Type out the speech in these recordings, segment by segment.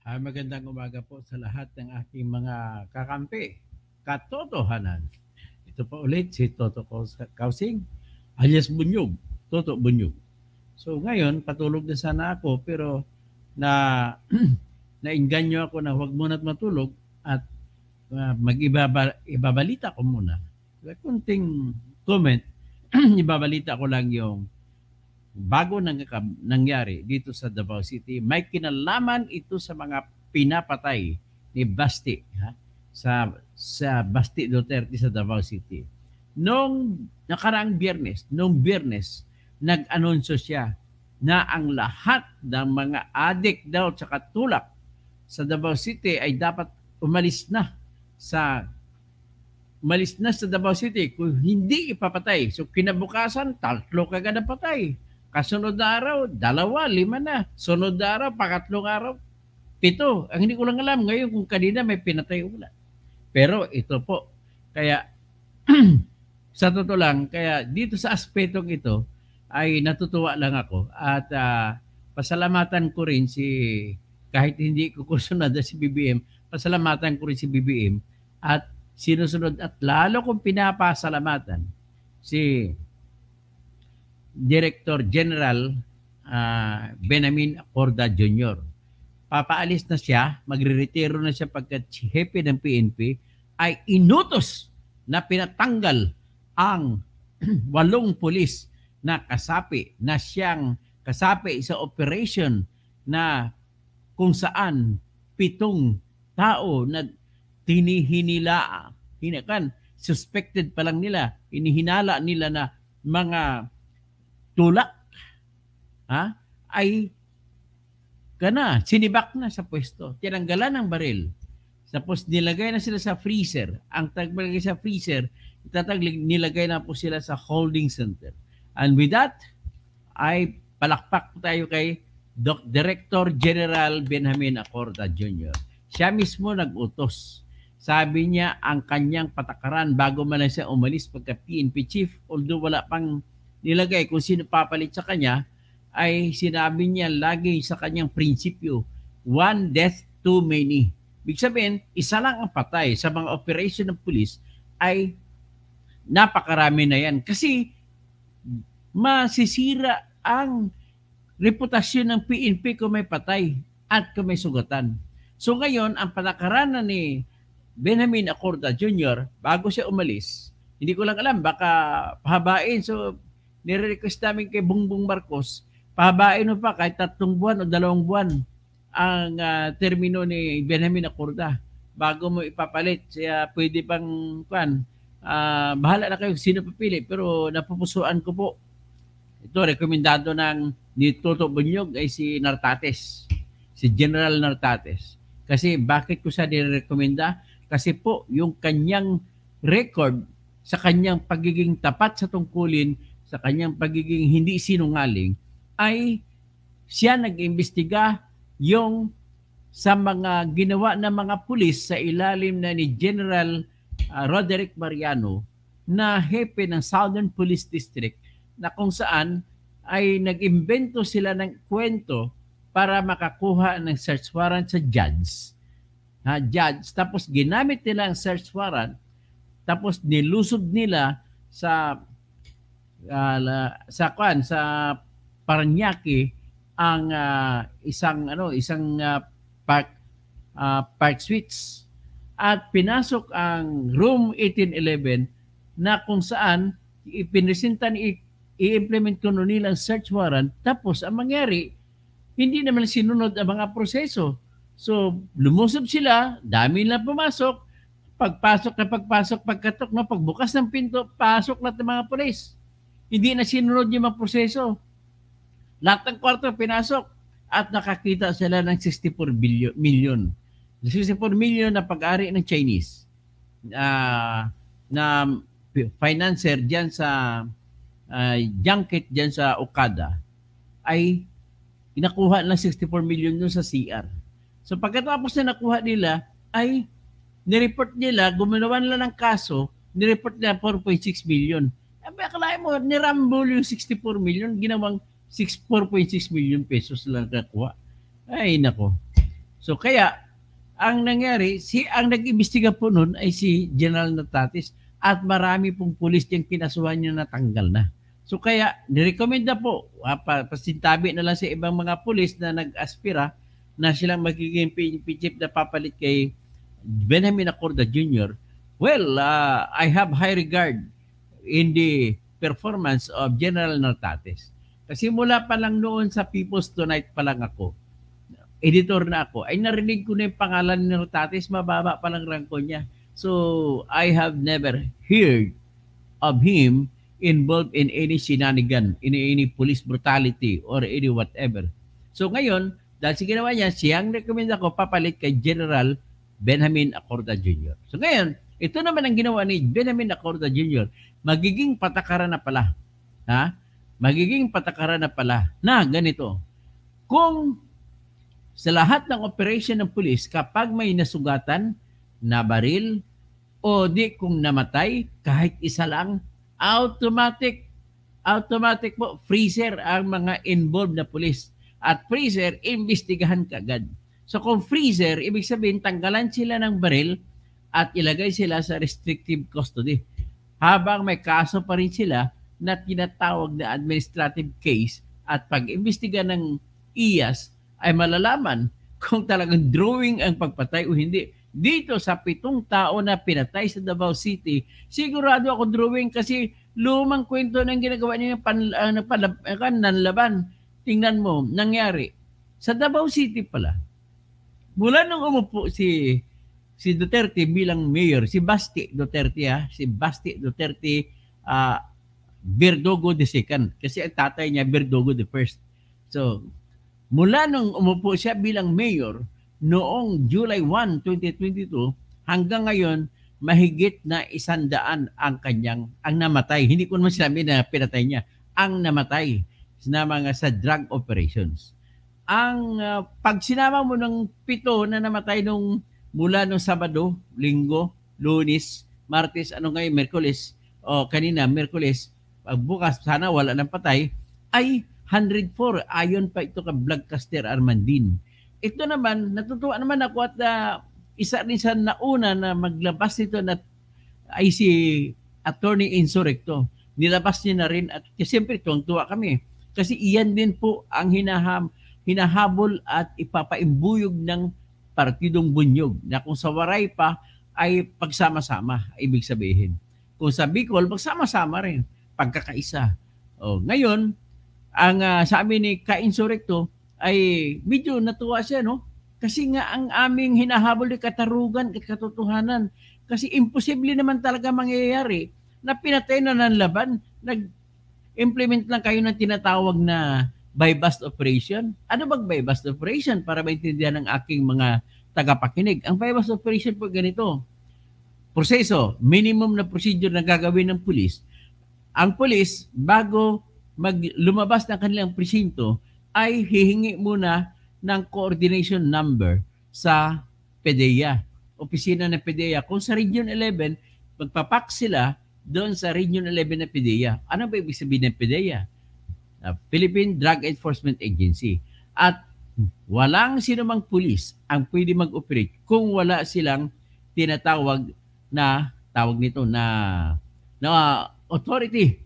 Uh, magandang umaga po sa lahat ng aking mga kakampi, katotohanan. Ito pa ulit si Toto Kausing alias Bunyog, Toto Bunyog. So ngayon, patulog na sana ako pero na nainganyo ako na huwag muna at matulog at uh, ah, mag-ibabalita ko muna. Kunting comment, ibabalita ko lang yung bago nang, nangyari dito sa Davao City, may kinalaman ito sa mga pinapatay ni Basti ha? sa sa Basti Duterte sa Davao City. Noong nakaraang biyernes, noong biyernes, nag-anunsyo siya na ang lahat ng mga adik daw sa katulak sa Davao City ay dapat umalis na sa umalis na sa Davao City kung hindi ipapatay. So kinabukasan, tatlo kagad napatay. patay Kasunod na araw, dalawa, lima na. Sunod na araw, pakatlong araw, pito. Ang hindi ko lang alam ngayon kung kanina may pinatay wala. Pero ito po. Kaya, sa totoo lang, kaya dito sa aspetong ito, ay natutuwa lang ako. At uh, pasalamatan ko rin si, kahit hindi ko kusunod si BBM, pasalamatan ko rin si BBM at sinusunod at lalo kong pinapasalamatan si Director General uh, Benjamin Corda Jr. Papaalis na siya, magre-retiro na siya pagkat hepe ng PNP ay inutos na pinatanggal ang walong pulis na kasapi na siyang kasapi sa operation na kung saan pitong tao na tinihinila, hinakan, suspected pa lang nila, inihinala nila na mga tulak ha, ay kana, sinibak na sa pwesto. Tinanggalan ng baril. Tapos nilagay na sila sa freezer. Ang taglagay sa freezer, itataglig, nilagay na po sila sa holding center. And with that, ay palakpak tayo kay Doc Director General Benjamin Acorda Jr. Siya mismo nag-utos. Sabi niya ang kanyang patakaran bago man siya umalis pagka PNP chief, although wala pang nilagay kung sino papalit sa kanya, ay sinabi niya lagi sa kanyang prinsipyo, one death too many. Big sabihin, isa lang ang patay sa mga operation ng pulis ay napakarami na yan. Kasi masisira ang reputasyon ng PNP kung may patay at kung may sugatan. So ngayon, ang panakarana ni Benjamin Acorda Jr. bago siya umalis, hindi ko lang alam, baka pahabain. So nire-request namin kay Bongbong Marcos, pahabain mo pa kahit tatlong buwan o dalawang buwan ang uh, termino ni Benjamin Acorda bago mo ipapalit. Kaya pwede pang, kwan, uh, bahala na kayo sino papili. Pero napupusuan ko po. Ito, rekomendado ng ni Toto Bunyog ay si Nartates. Si General Nartates. Kasi bakit ko siya nirekomenda? Kasi po, yung kanyang record sa kanyang pagiging tapat sa tungkulin sa kanyang pagiging hindi sinungaling ay siya nag-imbestiga yung sa mga ginawa ng mga pulis sa ilalim na ni General uh, Roderick Mariano na hepe ng Southern Police District na kung saan ay nag-imbento sila ng kwento para makakuha ng search warrant sa judge. Ha, judge. Tapos ginamit nila ang search warrant tapos nilusob nila sa uh, sa kwan sa Paranaque ang uh, isang ano isang uh, park uh, park suites at pinasok ang room 1811 na kung saan ipinresenta ni i-implement kuno nilang search warrant tapos ang mangyari hindi naman sinunod ang mga proseso so lumusob sila dami na pumasok pagpasok na pagpasok pagkatok na pagbukas ng pinto pasok na ng mga pulis hindi na sinunod yung mga proseso. Lahat ng kwarto pinasok at nakakita sila ng 64 billion, million. 64 million na pag-ari ng Chinese uh, na financer dyan sa uh, junket dyan sa Okada ay inakuha ng 64 million doon sa CR. So pagkatapos na nakuha nila ay nireport nila, gumawa nila ng kaso, nireport nila 4.6 million. Abay, eh, akalain mo, nirambol yung 64 million, ginawang 64.6 million pesos lang kakuha. Ay, nako. So, kaya, ang nangyari, si ang nag-imbestiga po noon ay si General Natatis at marami pong pulis yung kinasuhan niya na tanggal na. So kaya, nirecommend na po, ah, pa, pasintabi na lang sa ibang mga pulis na nag-aspira na silang magiging chief na papalit kay Benjamin Acorda Jr. Well, uh, I have high regard in the performance of General Nartates. Kasi mula pa lang noon sa People's Tonight pa lang ako, editor na ako, ay narinig ko na yung pangalan ni Nartates, mababa pa lang ranko niya. So, I have never heard of him involved in any shenanigan, in any police brutality, or any whatever. So ngayon, dahil si ginawa niya, siyang recommend ako papalit kay General Benjamin Acorda Jr. So ngayon, ito naman ang ginawa ni Benjamin Acorda Jr magiging patakaran na pala. Ha? Magiging patakaran na pala na ganito. Kung sa lahat ng operation ng pulis, kapag may nasugatan na baril o di kung namatay, kahit isa lang, automatic, automatic po, freezer ang mga involved na pulis. At freezer, imbestigahan kagad. So kung freezer, ibig sabihin tanggalan sila ng baril at ilagay sila sa restrictive custody habang may kaso pa rin sila na tinatawag na administrative case at pag-imbestiga ng IAS ay malalaman kung talagang drawing ang pagpatay o hindi. Dito sa pitong tao na pinatay sa Davao City, sigurado ako drawing kasi lumang kwento ng ginagawa niya panlaban. pan, uh, pan, uh, Tingnan mo, nangyari. Sa Davao City pala, mula nung umupo si si Duterte bilang mayor, si Basti Duterte ha, ah, si Basti Duterte uh, Berdogo the second. Kasi ang tatay niya Berdogo the first. So, mula nung umupo siya bilang mayor noong July 1, 2022 hanggang ngayon mahigit na isandaan ang kanyang ang namatay. Hindi ko naman sinabi na pinatay niya. Ang namatay na mga sa drug operations. Ang uh, ah, pag sinama mo ng pito na namatay nung mula nung Sabado, Linggo, Lunes, Martes, ano ngayon, Merkulis, o kanina, Merkulis, pagbukas, sana wala nang patay, ay 104. Ayon pa ito ka Vlogcaster Armandin. Ito naman, natutuwa naman ako at uh, isa rin sa nauna na maglabas nito na ay si Attorney Insurrecto. Nilabas niya na rin at siyempre tuwang-tuwa kami. Kasi iyan din po ang hinaham, hinahabol at ipapaimbuyog ng partidong bunyog na kung sa Waray pa ay pagsama-sama, ibig sabihin. Kung sa Bicol, pagsama-sama rin, pagkakaisa. O, ngayon, ang uh, ah, amin ni Kainsurrecto ay medyo natuwa siya, no? Kasi nga ang aming hinahabol ay katarugan at katotohanan. Kasi imposible naman talaga mangyayari na pinatay na ng laban, nag-implement lang kayo ng tinatawag na by bust operation. Ano bang by bust operation para maintindihan ng aking mga tagapakinig? Ang by bust operation po ganito. Proseso, minimum na procedure na gagawin ng pulis. Ang pulis, bago mag lumabas ng kanilang presinto, ay hihingi muna ng coordination number sa PDEA, opisina ng PDEA. Kung sa Region 11, magpapak sila doon sa Region 11 na PDEA. Ano ba ibig sabihin ng PDEA? uh, Philippine Drug Enforcement Agency. At walang sinumang pulis ang pwede mag-operate kung wala silang tinatawag na tawag nito na na uh, authority.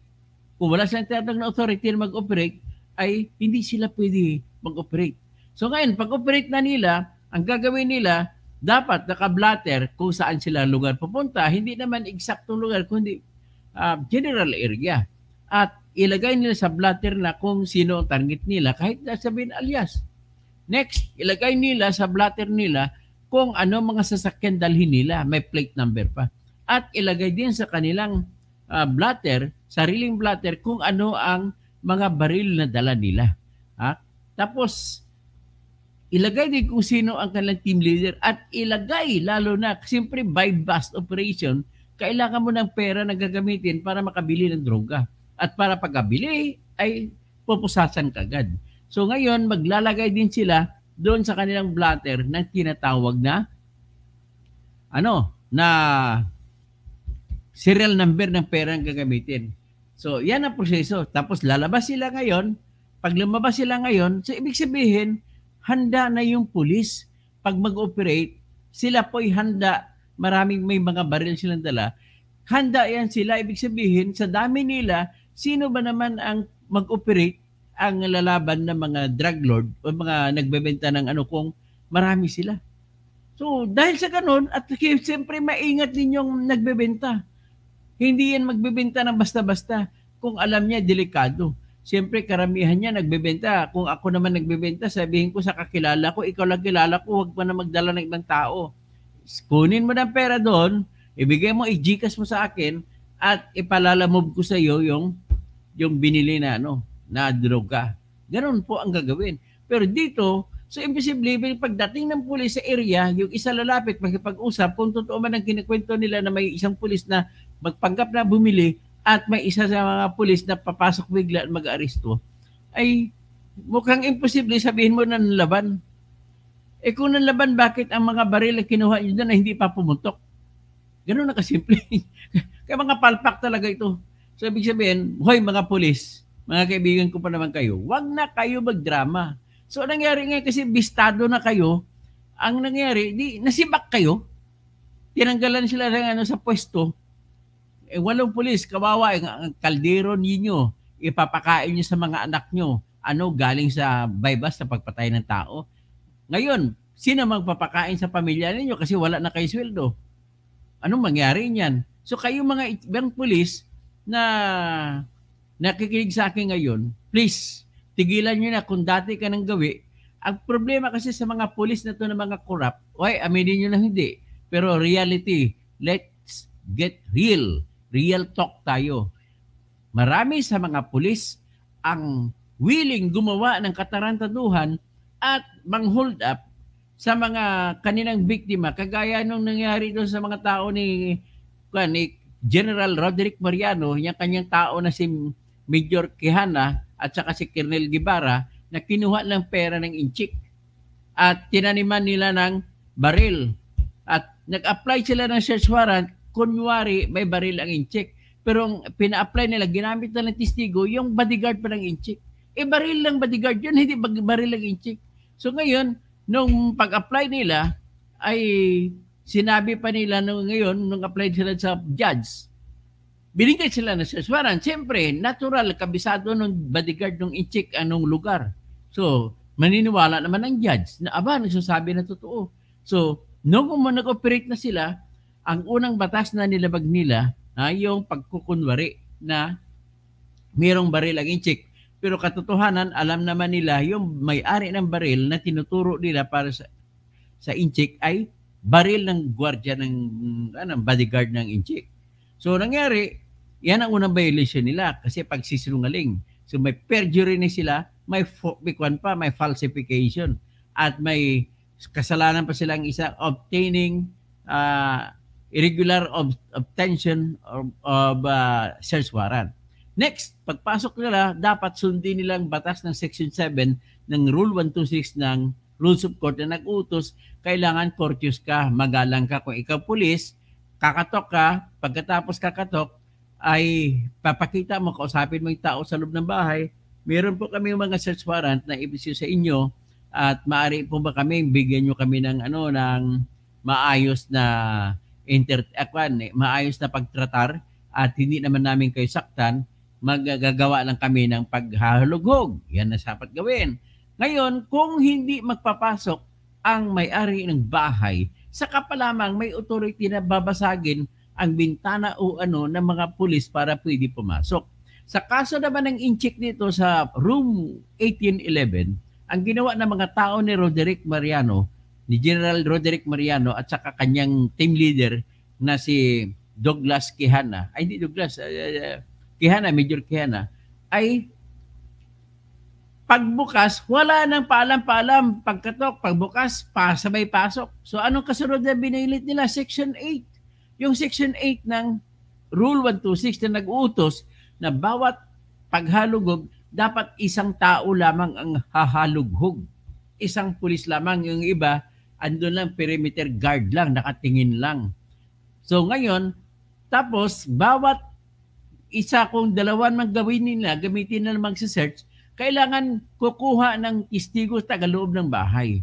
Kung wala silang tinatawag na authority na mag-operate ay hindi sila pwede mag-operate. So ngayon, pag-operate na nila, ang gagawin nila, dapat naka nakablatter kung saan sila lugar pupunta. Hindi naman eksaktong lugar, kundi uh, general area. At ilagay nila sa blatter na kung sino ang target nila kahit na sabihin alias. Next, ilagay nila sa blatter nila kung ano mga sasakyan dalhin nila, may plate number pa. At ilagay din sa kanilang uh, blatter, sariling blatter, kung ano ang mga baril na dala nila. Ha? Tapos, ilagay din kung sino ang kanilang team leader at ilagay lalo na, siyempre by bust operation, kailangan mo ng pera na gagamitin para makabili ng droga. At para pagabili ay pupusasan kagad. So ngayon, maglalagay din sila doon sa kanilang blatter ng tinatawag na ano, na serial number ng pera ang gagamitin. So, yan ang proseso. Tapos lalabas sila ngayon. Pag lumabas sila ngayon, so ibig sabihin, handa na yung pulis. Pag mag-operate, sila po'y handa. Maraming may mga baril silang dala. Handa yan sila. Ibig sabihin, sa dami nila, sino ba naman ang mag-operate ang lalaban ng mga drug lord o mga nagbebenta ng ano kung marami sila. So dahil sa ganun, at siyempre maingat din yung nagbebenta. Hindi yan magbebenta ng basta-basta kung alam niya delikado. Siyempre karamihan niya nagbebenta. Kung ako naman nagbebenta, sabihin ko sa kakilala ko, ikaw lang kilala ko, huwag mo na magdala ng ibang tao. Kunin mo ng pera doon, ibigay mo, i-gcash mo sa akin, at ipalalamove ko sa iyo yung yung binili na ano, na droga. Ganun po ang gagawin. Pero dito, sa so imposible, pagdating ng pulis sa area, yung isa lalapit, makipag-usap, kung totoo man ang kinikwento nila na may isang pulis na magpanggap na bumili at may isa sa mga pulis na papasok bigla at mag-aresto, ay mukhang imposible sabihin mo na laban. Eh kung nanlaban, bakit ang mga baril na kinuha nyo doon ay hindi pa pumutok? Ganun na kasimple. Kaya mga palpak talaga ito. So, ibig sabihin, hoy mga pulis, mga kaibigan ko pa naman kayo, wag na kayo magdrama. So, ang nangyari ngayon kasi bistado na kayo, ang nangyari, di, nasibak kayo, tinanggalan sila ng ano, sa pwesto, eh, walong pulis, kawawa, eh, ang kaldero ninyo, ipapakain niyo sa mga anak nyo, ano, galing sa bypass sa pagpatay ng tao. Ngayon, sino magpapakain sa pamilya ninyo kasi wala na kayo sweldo? Anong mangyari niyan? So kayo mga ibang pulis, na nakikinig sa akin ngayon, please, tigilan nyo na kung dati ka nang gawi. Ang problema kasi sa mga polis na to na mga corrupt, oy, aminin nyo na hindi. Pero reality, let's get real. Real talk tayo. Marami sa mga polis ang willing gumawa ng katarantaduhan at manghold up sa mga kaninang biktima, kagaya nung nangyari doon sa mga tao ni, ni General Roderick Mariano, yung kanyang tao na si Major Quijana at saka si Colonel Guevara na kinuha ng pera ng Inchik at tinaniman nila ng baril. At nag-apply sila ng search warrant, kunwari may baril ang Inchik. Pero ang pina-apply nila, ginamit na ng testigo, yung bodyguard pa ng Inchik. E baril lang bodyguard yun, hindi baril ang Inchik. So ngayon, nung pag-apply nila, ay Sinabi pa nila no, ngayon, nung applied sila sa judge, binigay sila ng search warrant. Siyempre, natural, kabisado nung bodyguard nung i-check anong lugar. So, maniniwala naman ang judge na aba, nagsasabi na totoo. So, nung um, nag-operate na sila, ang unang batas na nilabag nila ay yung pagkukunwari na mayroong baril ang i-check. Pero katotohanan, alam naman nila yung may-ari ng baril na tinuturo nila para sa, sa incheck ay baril ng gwardiya ng ano, bodyguard ng Inchik. So nangyari, yan ang unang violation nila kasi pagsisinungaling. So may perjury na sila, may bikwan pa, may falsification at may kasalanan pa silang isa obtaining uh, irregular ob- obtention of, of uh, search warrant. Next, pagpasok nila, dapat sundin nilang batas ng Section 7 ng Rule 126 ng rules of court na nag-utos, kailangan courteous ka, magalang ka. Kung ikaw pulis, kakatok ka, pagkatapos kakatok, ay papakita mo, kausapin mo yung tao sa loob ng bahay. Meron po kami mga search warrant na ibisyo sa inyo at maaari po ba kami, bigyan nyo kami ng, ano, ng maayos na inter akwan, ah, eh, maayos na pagtratar at hindi naman namin kayo saktan, magagawa lang kami ng paghahalugog. Yan na dapat gawin. Ngayon, kung hindi magpapasok ang may-ari ng bahay, saka pa lamang may authority na babasagin ang bintana o ano ng mga pulis para pwede pumasok. Sa kaso naman ng incheck nito sa room 1811, ang ginawa ng mga tao ni Roderick Mariano, ni General Roderick Mariano at saka kanyang team leader na si Douglas Quijana, ay hindi Douglas, uh, Quijana, Major Quijana, ay Pagbukas, wala nang paalam-paalam. Pagkatok, pagbukas, pasabay pasok. So anong kasunod na binilit nila? Section 8. Yung Section 8 ng Rule 126 na nag-uutos na bawat paghalugog, dapat isang tao lamang ang hahalughog. Isang pulis lamang. Yung iba, andun lang perimeter guard lang, nakatingin lang. So ngayon, tapos bawat isa kung dalawa man gawin nila, gamitin na lang mag search kailangan kukuha ng testigo sa loob ng bahay.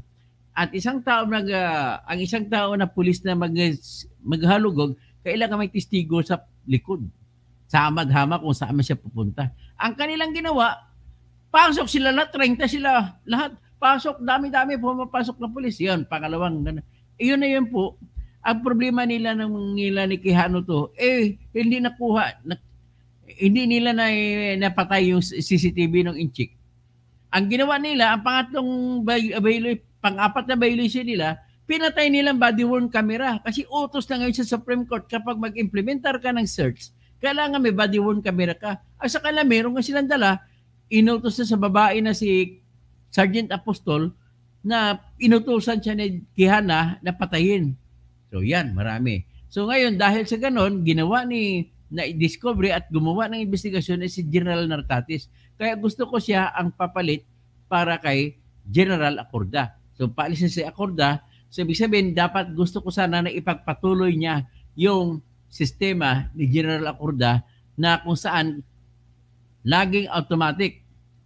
At isang tao nag uh, ang isang tao na pulis na mag maghalugog, kailangan may testigo sa likod. Sa hamad-hama kung saan siya pupunta. Ang kanilang ginawa, pasok sila lahat, 30 sila lahat. Pasok, dami-dami pumapasok na pulis. Yun, pangalawang. Iyon na yun po. Ang problema nila ng nila ni Kihano to, eh, hindi nakuha hindi nila na napatay yung CCTV ng Inchik. Ang ginawa nila, ang pangatlong bayoy, pang-apat na violation nila, pinatay nilang body-worn camera kasi utos na ngayon sa Supreme Court kapag mag-implementar ka ng search, kailangan may body-worn camera ka. At sa kanila, meron nga silang dala, inutos na sa babae na si Sergeant Apostol na inutusan siya ni Kihana na patayin. So yan, marami. So ngayon, dahil sa ganon, ginawa ni na i-discover at gumawa ng investigasyon ay si General Narcatis. Kaya gusto ko siya ang papalit para kay General Acorda. So paalis si Acorda, so ibig sabihin dapat gusto ko sana na ipagpatuloy niya yung sistema ni General Acorda na kung saan laging automatic.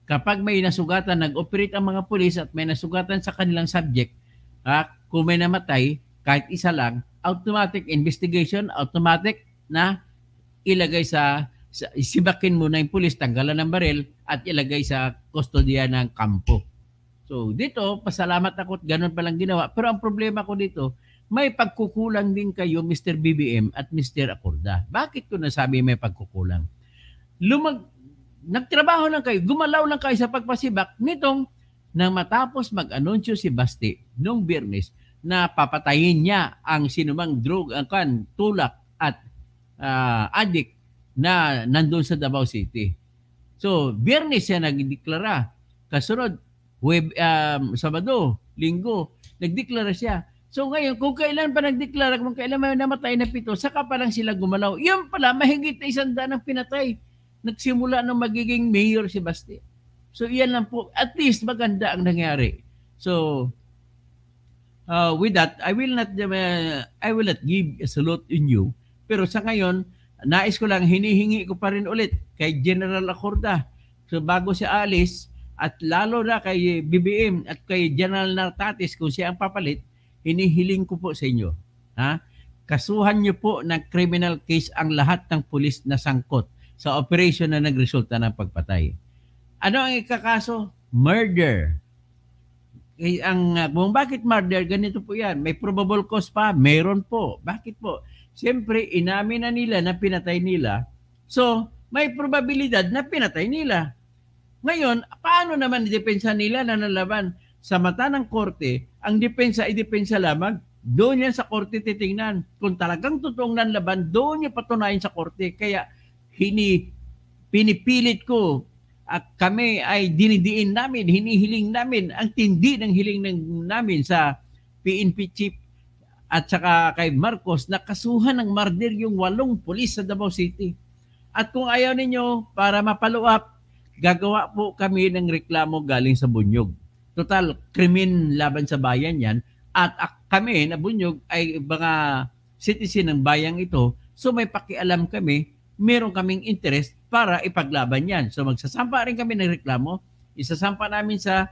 Kapag may nasugatan, nag-operate ang mga pulis at may nasugatan sa kanilang subject, ha, kung may namatay, kahit isa lang, automatic investigation, automatic na ilagay sa, sa isibakin muna yung pulis, tanggalan ng baril at ilagay sa kustodiya ng kampo. So dito, pasalamat ako at ganun palang ginawa. Pero ang problema ko dito, may pagkukulang din kayo Mr. BBM at Mr. Acorda. Bakit ko nasabi may pagkukulang? Lumag, nagtrabaho lang kayo, gumalaw lang kayo sa pagpasibak nitong nang matapos mag-anunsyo si Basti noong biyernes na papatayin niya ang sinumang drug, ang kan, tulak uh, addict na nandun sa Davao City. So, biyernes siya nagdeklara. Kasunod, web, um, ah, Sabado, Linggo, nagdeklara siya. So ngayon, kung kailan pa nagdeklara, kung kailan may namatay na pito, saka pa lang sila gumalaw. Yun pala, mahigit na isang daan ang pinatay. Nagsimula nang magiging mayor si Basti. So iyan lang po. At least maganda ang nangyari. So, uh, with that, I will not uh, I will not give a salute in you pero sa ngayon, nais ko lang, hinihingi ko pa rin ulit kay General Acorda. So bago si alis, at lalo na kay BBM at kay General Nartatis kung siya ang papalit, hinihiling ko po sa inyo. Ha? Kasuhan niyo po ng criminal case ang lahat ng pulis na sangkot sa operation na nagresulta ng pagpatay. Ano ang ikakaso? Murder. Eh, ang, ah, kung bakit murder, ganito po yan. May probable cause pa? Meron po. Bakit po? siyempre inamin na nila na pinatay nila. So, may probabilidad na pinatay nila. Ngayon, paano naman depensa nila na nalaban? Sa mata ng korte, ang depensa ay depensa lamang. Doon yan sa korte titingnan. Kung talagang totoong nanlaban, doon niya patunayan sa korte. Kaya hini, pinipilit ko at kami ay dinidiin namin, hinihiling namin ang tindi ng hiling ng, namin sa PNP chief at saka kay Marcos na kasuhan ng mardir yung walong pulis sa Davao City. At kung ayaw ninyo para mapaluap, gagawa po kami ng reklamo galing sa Bunyog. Total, krimen laban sa bayan yan. At kami na Bunyog ay mga citizen ng bayang ito. So may pakialam kami, meron kaming interest para ipaglaban yan. So magsasampa rin kami ng reklamo. Isasampa namin sa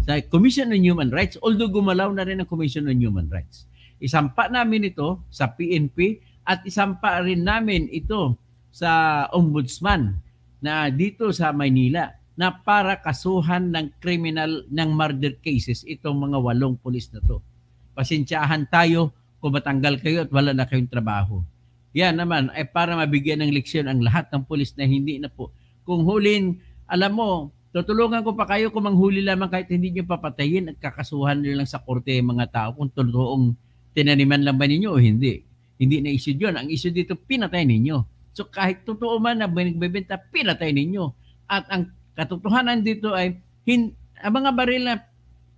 sa Commission on Human Rights, although gumalaw na rin ang Commission on Human Rights. Isampa namin ito sa PNP at isampa rin namin ito sa ombudsman na dito sa Maynila na para kasuhan ng criminal ng murder cases itong mga walong pulis na to. Pasensyahan tayo kung matanggal kayo at wala na kayong trabaho. Yan naman ay eh, para mabigyan ng leksyon ang lahat ng pulis na hindi na po. Kung hulin, alam mo, tutulungan ko pa kayo kung manghuli lamang kahit hindi nyo papatayin at kakasuhan nyo lang sa korte mga tao kung totoong tinaniman lang ba ninyo o hindi. Hindi na issue yun. Ang issue dito, pinatay ninyo. So kahit totoo man na binigbebenta, pinatay ninyo. At ang katotohanan dito ay hin, ang mga baril na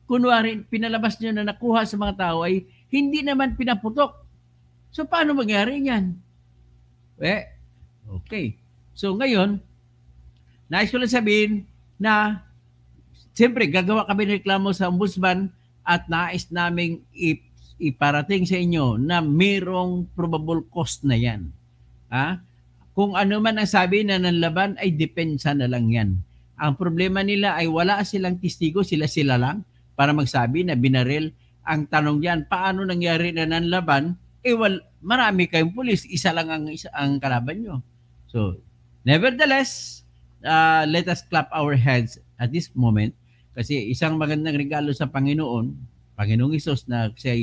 kunwari pinalabas nyo na nakuha sa mga tao ay hindi naman pinaputok. So paano mangyari yan? Eh, okay. So ngayon, nais ko lang sabihin na siyempre gagawa kami ng reklamo sa ombudsman at nais naming ip iparating sa inyo na mayroong probable cost na yan. Ha? Kung ano man ang sabi na nanlaban ay depensa na lang yan. Ang problema nila ay wala silang testigo, sila-sila lang para magsabi na binaril. Ang tanong yan, paano nangyari na nanlaban? Eh, well, marami kayong pulis, isa lang ang, isa, ang kalaban nyo. So, nevertheless, uh, let us clap our hands at this moment kasi isang magandang regalo sa Panginoon Panginoong Isos na siya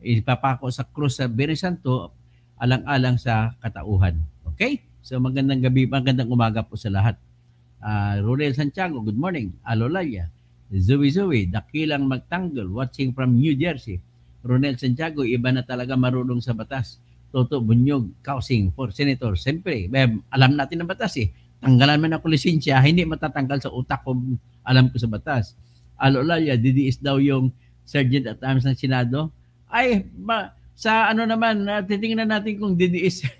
ipapako sa krus sa Biyernes Santo alang-alang sa katauhan. Okay? So magandang gabi, magandang umaga po sa lahat. Uh, ah, Rurel Santiago, good morning. Alolaya, Zoe Zoe, dakilang magtanggol, watching from New Jersey. Ronel Santiago, iba na talaga marunong sa batas. Toto Bunyog, causing for Senator. Siyempre, alam natin ang batas eh. Tanggalan man ako lisensya, hindi matatanggal sa utak ko, alam ko sa batas. Alolaya, didi is daw yung Sergeant at Arms ng Senado. Ay, ma, sa ano naman, uh, titingnan natin kung DDS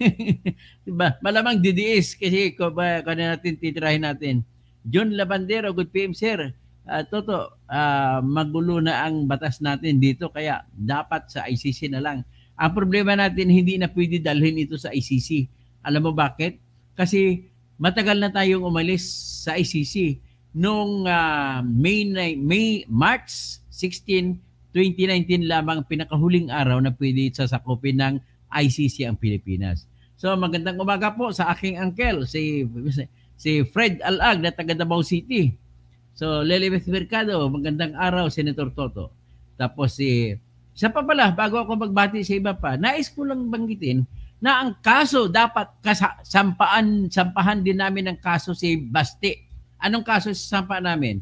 di ba Malamang DDS kasi ko ba uh, natin titrahin natin. John Labandero, good PM sir. Uh, Toto, uh, magulo na ang batas natin dito kaya dapat sa ICC na lang. Ang problema natin, hindi na pwede dalhin ito sa ICC. Alam mo bakit? Kasi matagal na tayong umalis sa ICC. Noong uh, May, May, March 16, 2019 lamang pinakahuling araw na pwede sasakupin ng ICC ang Pilipinas. So magandang umaga po sa aking uncle, si si Fred Alag na taga Davao City. So Lelibeth Mercado, magandang araw Senator Toto. Tapos si sa pa pala, bago ako magbati sa iba pa, nais ko lang banggitin na ang kaso dapat kasampaan, sampahan din namin ng kaso si Basti. Anong kaso sampahan namin?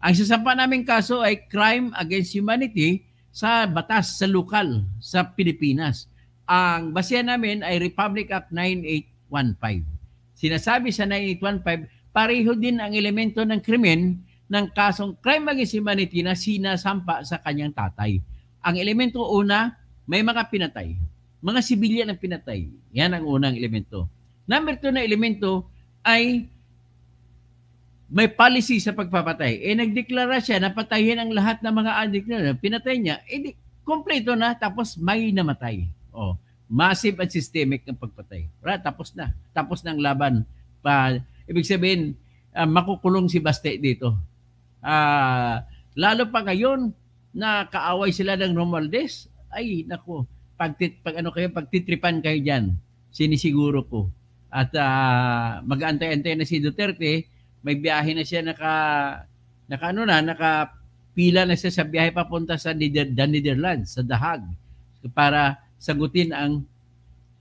Ang sasampa naming kaso ay crime against humanity sa batas sa lokal sa Pilipinas. Ang basehan namin ay Republic Act 9815. Sinasabi sa 9815, pareho din ang elemento ng krimen ng kasong crime against humanity na sinasampa sa kanyang tatay. Ang elemento una, may mga pinatay. Mga sibilyan ang pinatay. Yan ang unang elemento. Number two na elemento ay may policy sa pagpapatay. Eh nagdeklara siya na patayin ang lahat ng mga addict na pinatay niya. Eh di, kompleto na tapos may namatay. Oh, massive at systemic ang pagpatay. Right, tapos na. Tapos na ang laban. Pa, ibig sabihin, uh, makukulong si Baste dito. Uh, lalo pa ngayon na kaaway sila ng Romualdez, ay nako, pag, pag ano kayo, pagtitripan kayo diyan. Sinisiguro ko. At uh, ah, mag-antay-antay na si Duterte, may biyahe na siya naka naka ano na naka pila na siya sa biyahe papunta sa Nether, the Netherlands sa The Hague para sagutin ang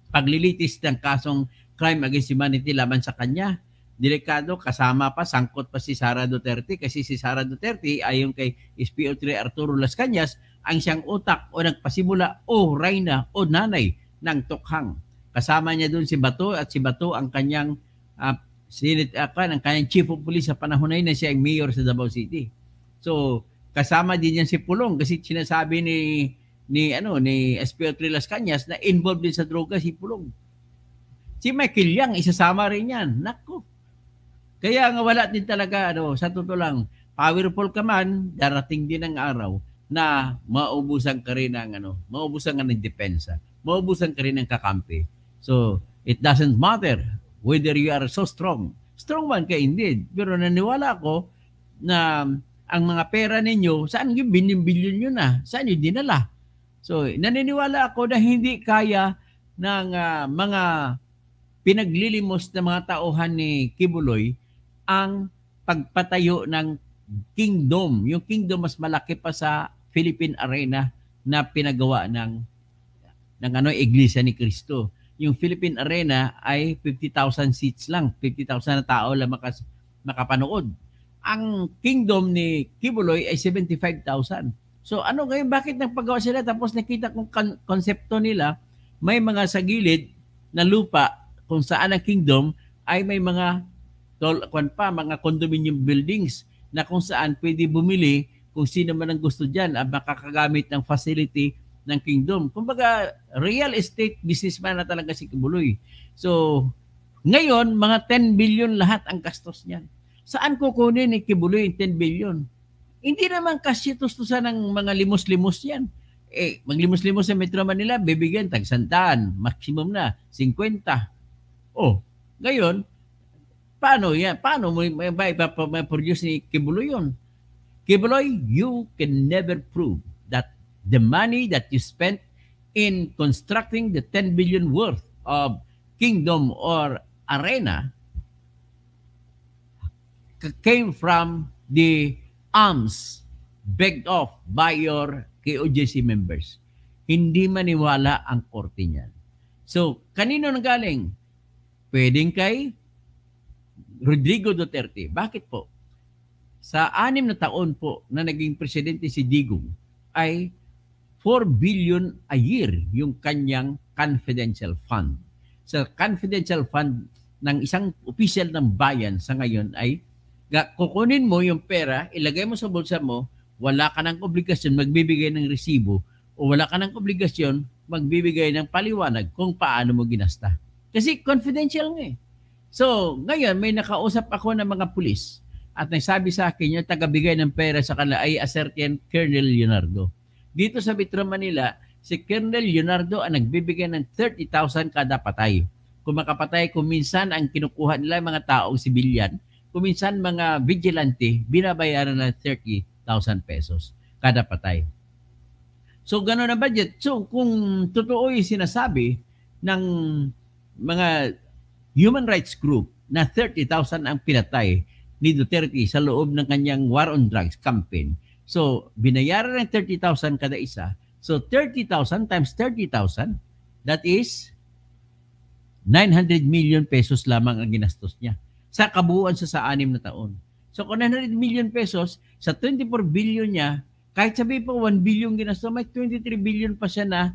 paglilitis ng kasong crime against humanity laban sa kanya. Delikado kasama pa sangkot pa si Sara Duterte kasi si Sara Duterte ayon kay SPO3 Arturo Las Cañas ang siyang utak o nagpasimula o Reyna o nanay ng tukhang. Kasama niya doon si Bato at si Bato ang kanyang uh, Sinet Aklan, ang kanyang chief of police sa panahon na yun na siya ang mayor sa Davao City. So, kasama din yan si Pulong kasi sinasabi ni ni ano ni Espiritu Las Cañas na involved din sa droga si Pulong. Si Michael Yang isasama rin yan. Nako. Kaya nga wala din talaga ano sa totoo lang powerful ka man darating din ang araw na maubusan ka rin ng ano, maubusan ka ng depensa, maubusan ka rin ng kakampi. So, it doesn't matter whether you are so strong. Strong man ka indeed. Pero naniwala ako na ang mga pera ninyo, saan yung binibilyon nyo na? Saan yung dinala? So, naniniwala ako na hindi kaya ng uh, mga pinaglilimos na mga tauhan ni Kibuloy ang pagpatayo ng kingdom. Yung kingdom mas malaki pa sa Philippine Arena na pinagawa ng ng ano iglesia ni Kristo yung Philippine Arena ay 50,000 seats lang. 50,000 na tao lang makas, makapanood. Ang kingdom ni Kibuloy ay 75,000. So ano ngayon, bakit nagpagawa sila? Tapos nakita kong kon- konsepto nila, may mga sa gilid na lupa kung saan ang kingdom ay may mga tol, kwan pa, mga condominium buildings na kung saan pwede bumili kung sino man ang gusto dyan at ah, makakagamit ng facility ng kingdom. Kumbaga, real estate businessman na talaga si Kibuloy. So, ngayon, mga 10 billion lahat ang gastos niyan. Saan kukunin ni Kibuloy yung 10 billion? Hindi naman kasi tustusan ng mga limos-limos yan. Eh, maglimos-limos sa Metro Manila, bibigyan tagsantaan, maximum na, 50. Oh, ngayon, paano yan? Paano mo may, may, may, may produce ni Kibuloy yun? Kibuloy, you can never prove the money that you spent in constructing the 10 billion worth of kingdom or arena came from the arms begged off by your KOJC members. Hindi maniwala ang korte niyan. So, kanino nang galing? Pwedeng kay Rodrigo Duterte. Bakit po? Sa anim na taon po na naging presidente si Digong ay 4 billion a year yung kanyang confidential fund. Sa so, confidential fund ng isang official ng bayan sa ngayon ay kukunin mo yung pera, ilagay mo sa bulsa mo, wala ka ng obligasyon magbibigay ng resibo o wala ka ng obligasyon magbibigay ng paliwanag kung paano mo ginasta. Kasi confidential nga eh. So, ngayon may nakausap ako ng mga pulis at nagsabi sa akin yung tagabigay ng pera sa kanila ay a certain Colonel Leonardo. Dito sa Metro Manila, si Colonel Leonardo ang nagbibigay ng 30,000 kada patay. Kung makapatay, kung minsan ang kinukuha nila mga taong sibilyan, kung minsan mga vigilante, binabayaran ng 30,000 pesos kada patay. So, gano'n ang budget. So, kung totoo yung sinasabi ng mga human rights group na 30,000 ang pinatay ni Duterte sa loob ng kanyang war on drugs campaign, So, binayaran ng 30,000 kada isa. So, 30,000 times 30,000, that is 900 million pesos lamang ang ginastos niya sa kabuuan sa sa anim na taon. So, kung 900 million pesos, sa 24 billion niya, kahit sabi pa 1 billion ginastos, may 23 billion pa siya na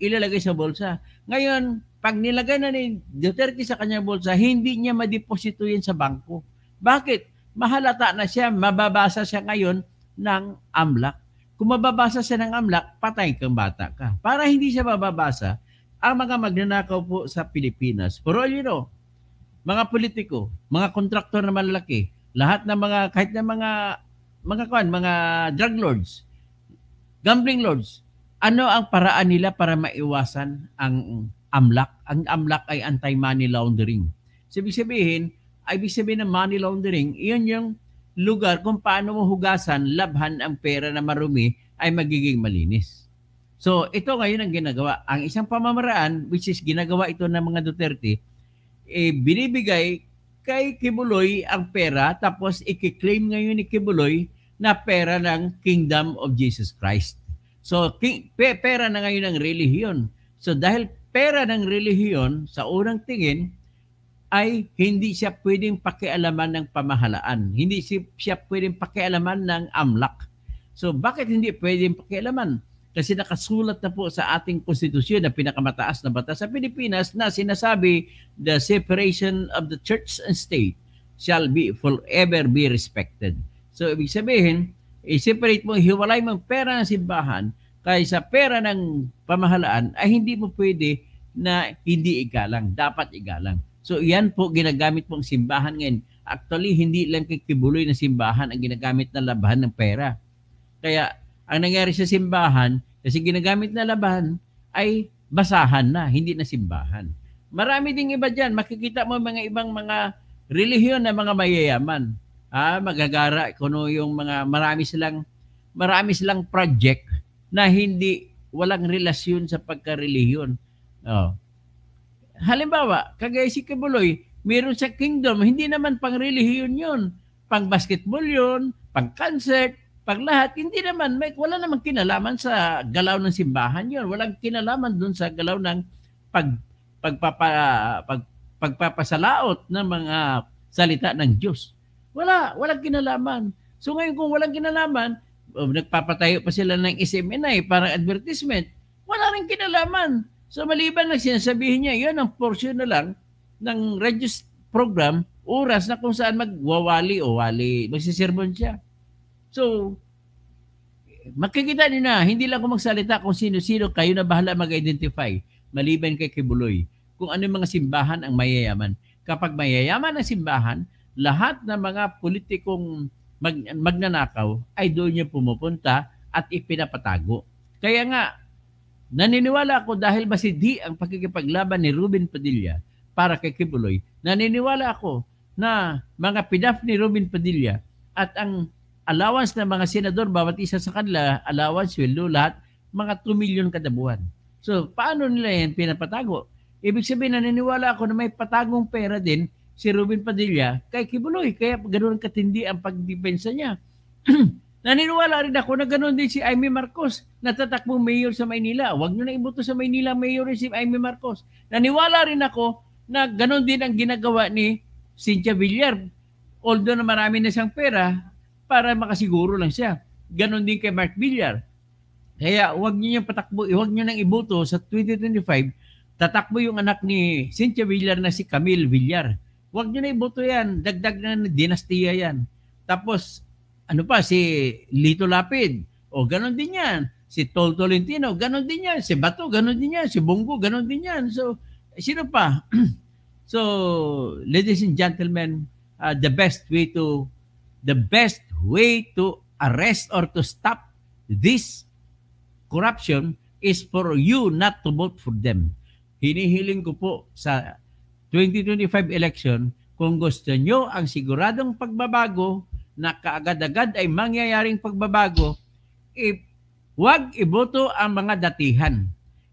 ilalagay sa bolsa. Ngayon, pag nilagay na ni Duterte sa kanyang bolsa, hindi niya madeposito yan sa bangko. Bakit? Mahalata na siya, mababasa siya ngayon ng amlak. Kung mababasa siya ng amlak, patay kang bata ka. Para hindi siya mababasa, ang mga magnanakaw po sa Pilipinas. For all you know, mga politiko, mga kontraktor na malaki, lahat ng mga, kahit na mga, mga kwan, mga drug lords, gambling lords, ano ang paraan nila para maiwasan ang amlak? Ang amlak ay anti-money laundering. Sabi sabihin, ibig sabihin ng money laundering, iyon yung lugar kung paano mo hugasan, labhan ang pera na marumi ay magiging malinis. So ito ngayon ang ginagawa. Ang isang pamamaraan, which is ginagawa ito ng mga Duterte, eh, binibigay kay Kibuloy ang pera tapos ikiklaim ngayon ni Kibuloy na pera ng Kingdom of Jesus Christ. So king, pe, pera na ngayon ng relihiyon. So dahil pera ng relihiyon sa unang tingin ay hindi siya pwedeng pakialaman ng pamahalaan. Hindi siya pwedeng pakialaman ng amlak. So bakit hindi pwedeng pakialaman? Kasi nakasulat na po sa ating konstitusyon na pinakamataas na batas sa Pilipinas na sinasabi the separation of the church and state shall be forever be respected. So ibig sabihin, i-separate mo, hiwalay mo pera ng simbahan kaysa pera ng pamahalaan ay hindi mo pwede na hindi igalang, dapat igalang. So yan po ginagamit pong simbahan ngayon. Actually, hindi lang kay Kibuloy na simbahan ang ginagamit na labahan ng pera. Kaya ang nangyari sa simbahan, kasi ginagamit na labahan ay basahan na, hindi na simbahan. Marami ding iba dyan. Makikita mo mga ibang mga relihiyon na mga mayayaman. Ah, magagara kuno yung mga marami silang marami silang project na hindi walang relasyon sa pagka pagkarelihiyon. Oh, halimbawa, kagaya si Kibuloy, meron sa kingdom, hindi naman pang relihiyon yun. Pang basketball yun, pang concert, pag lahat, hindi naman, may, wala namang kinalaman sa galaw ng simbahan yon Walang kinalaman dun sa galaw ng pag, pagpapa, pag, pagpapasalaot ng mga salita ng Diyos. Wala, walang kinalaman. So ngayon kung walang kinalaman, um, nagpapatayo pa sila ng SMNI para advertisement, wala rin kinalaman. So maliban lang sinasabihin niya, yan ang portion na lang ng register program, oras na kung saan magwawali o wali, magsisermon siya. So, makikita niyo na, hindi lang ako magsalita kung sino-sino kayo na bahala mag-identify, maliban kay Kibuloy, kung ano mga simbahan ang mayayaman. Kapag mayayaman ang simbahan, lahat ng mga politikong mag, magnanakaw ay doon niya pumupunta at ipinapatago. Kaya nga, Naniniwala ako dahil masidhi ang pakikipaglaban ni Ruben Padilla para kay Kibuloy. Naniniwala ako na mga pinaf ni Ruben Padilla at ang allowance ng mga senador, bawat isa sa kanila, allowance, sweldo, lahat, mga 2 million kada buwan. So, paano nila yan pinapatago? Ibig sabihin, naniniwala ako na may patagong pera din si Ruben Padilla kay Kibuloy. Kaya ganoon katindi ang pagdepensa niya. Naniniwala rin ako na ganoon din si Aimee Marcos, natatakbong mayor sa Maynila. Huwag nyo na iboto sa Maynila, mayor si Aimee Marcos. Naniwala rin ako na ganoon din ang ginagawa ni Cynthia Villar. Although na marami na siyang pera, para makasiguro lang siya. Ganon din kay Mark Villar. Kaya huwag niyo niyang patakbo, huwag niyo nang iboto sa 2025, tatakbo yung anak ni Cynthia Villar na si Camille Villar. Huwag niyo na iboto yan, dagdag na dinastiya yan. Tapos ano pa, si Lito Lapid, o ganun din yan. Si Tol Tolentino, ganun din yan. Si Bato, ganun din yan. Si Bungo, ganun din yan. So, sino pa? so, ladies and gentlemen, uh, the best way to the best way to arrest or to stop this corruption is for you not to vote for them. Hinihiling ko po sa 2025 election, kung gusto nyo ang siguradong pagbabago, na kaagad-agad ay mangyayaring pagbabago, i- huwag iboto ang mga datihan.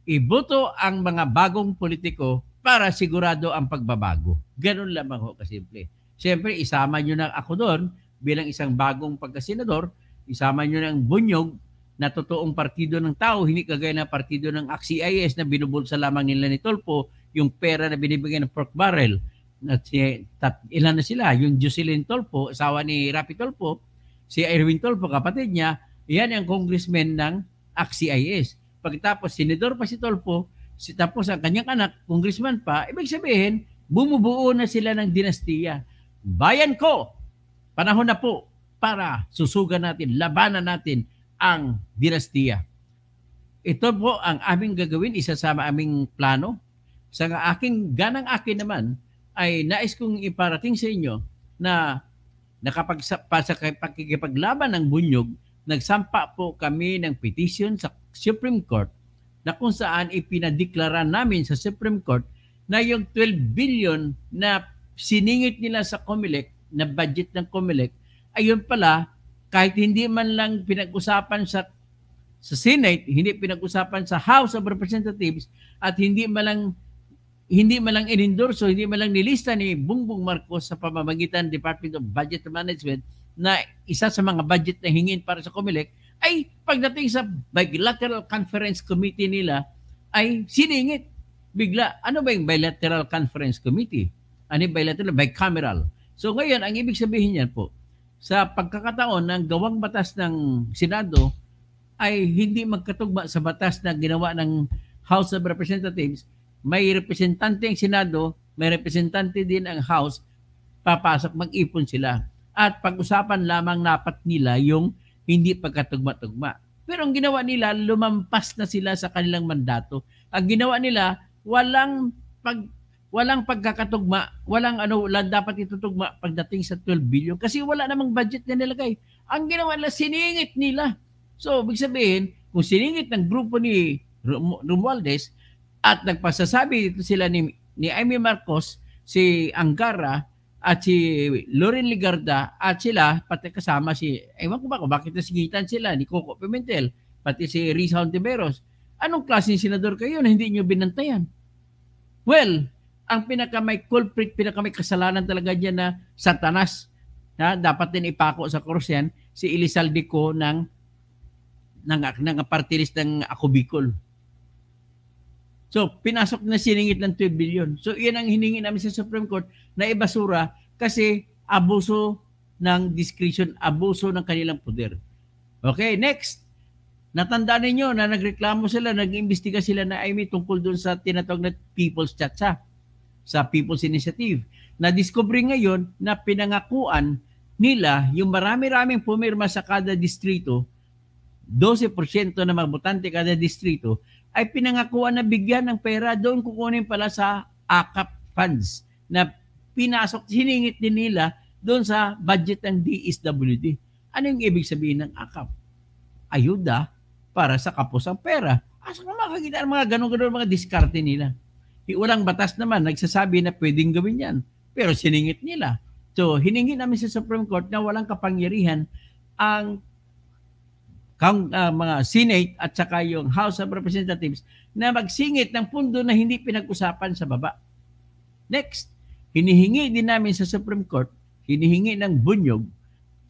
Iboto ang mga bagong politiko para sigurado ang pagbabago. Ganun lamang ho kasimple. Siyempre, isama nyo na ako doon bilang isang bagong pagkasenador, isama nyo na ang bunyog na totoong partido ng tao, hindi kagaya ng partido ng AXIS na binubulsa lamang nila ni Tolpo yung pera na binibigay ng pork barrel at si tat, ilan na sila, yung Jocelyn Tolpo, asawa ni Rapi Tolpo, si Irwin Tolpo, kapatid niya, yan ang congressman ng ACT-CIS. Pagkatapos, senador pa si Tolpo, si, tapos ang kanyang anak, congressman pa, ibig sabihin, bumubuo na sila ng dinastiya. Bayan ko, panahon na po para susugan natin, labanan natin ang dinastiya. Ito po ang aming gagawin, isa sa aming plano. Sa aking, ganang akin naman, ay nais kong iparating sa inyo na sa nakapagpakikipaglaban ng bunyog, nagsampa po kami ng petition sa Supreme Court na kung saan ipinadeklara namin sa Supreme Court na yung 12 billion na siningit nila sa COMELEC, na budget ng COMELEC, ayun pala, kahit hindi man lang pinag-usapan sa sa Senate, hindi pinag-usapan sa House of Representatives at hindi man lang hindi malang inendorso, hindi malang nilista ni Bumbong Marcos sa pamamagitan Department of Budget Management na isa sa mga budget na hingin para sa COMELEC ay pagdating sa bilateral conference committee nila ay siningit bigla. Ano ba yung bilateral conference committee? Ano yung bilateral? Bicameral. So ngayon, ang ibig sabihin niyan po, sa pagkakataon ng gawang batas ng Senado ay hindi magkatugma sa batas na ginawa ng House of Representatives may representante ang Senado, may representante din ang House, papasok mag-ipon sila. At pag-usapan lamang dapat nila yung hindi pagkatugma-tugma. Pero ang ginawa nila, lumampas na sila sa kanilang mandato. Ang ginawa nila, walang pag walang pagkakatugma, walang ano, wala dapat itutugma pagdating sa 12 billion kasi wala namang budget na nilagay. Ang ginawa nila, siningit nila. So, ibig sabihin, kung siningit ng grupo ni Romualdez, at nagpasasabi dito sila ni, ni Amy Marcos, si Angara, at si Loren Ligarda, at sila, pati kasama si, ewan ko ba kung bakit nasigitan sila, ni Coco Pimentel, pati si Risa Ontiveros. Anong klaseng senador kayo na hindi nyo binantayan? Well, ang pinakamay may culprit, pinaka kasalanan talaga dyan na satanas na dapat din ipako sa krus yan si Elizalde ko ng ng ng, ng party ng Ako Bicol. So, pinasok na siningit ng 12 billion. So, iyan ang hiningi namin sa Supreme Court na ibasura kasi abuso ng discretion, abuso ng kanilang poder. Okay, next. Natandaan ninyo na nagreklamo sila, nag-imbestiga sila na IME tungkol doon sa tinatawag na People's Chat sa People's Initiative. Na-discover ngayon na pinangakuan nila yung marami-raming pumirma sa kada distrito, 12% ng mga botante kada distrito, ay pinangakuan na bigyan ng pera doon kukunin pala sa AKAP funds na pinasok, hiningit din nila doon sa budget ng DSWD. Ano yung ibig sabihin ng AKAP? Ayuda para sa kapusang pera. Asa ka makakita ng mga ganun-ganun mga diskarte nila? Eh, walang batas naman nagsasabi na pwedeng gawin yan. Pero siningit nila. So, hiningi namin sa Supreme Court na walang kapangyarihan ang uh, mga Senate at saka yung House of Representatives na magsingit ng pundo na hindi pinag-usapan sa baba. Next, hinihingi din namin sa Supreme Court, hinihingi ng bunyog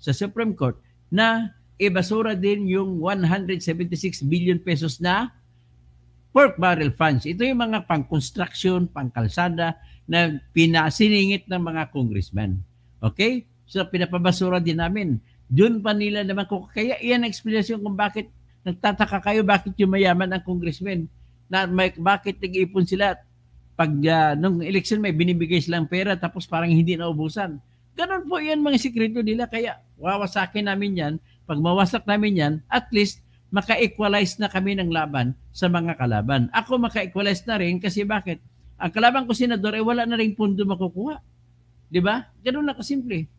sa Supreme Court na ibasura din yung 176 billion pesos na pork barrel funds. Ito yung mga pang-construction, pang-kalsada na pinasiningit ng mga congressmen. Okay? So pinapabasura din namin doon pa nila naman kung kaya iyan ang explanation kung bakit nagtataka kayo bakit yung mayaman ang congressman na may, bakit nag-iipon sila pag uh, nung election may binibigay silang pera tapos parang hindi naubusan. Ganun po yan mga sikreto nila kaya wawasakin namin yan, pag mawasak namin yan, at least maka-equalize na kami ng laban sa mga kalaban. Ako maka-equalize na rin kasi bakit? Ang kalaban ko senador ay eh, wala na rin pundo makukuha. 'Di ba? Ganun na kasimple.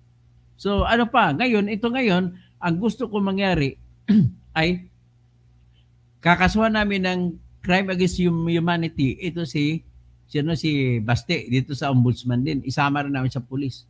So ano pa, ngayon, ito ngayon, ang gusto ko mangyari ay kakasuhan namin ng crime against humanity. Ito si sino si Baste dito sa ombudsman din. Isama rin namin sa pulis.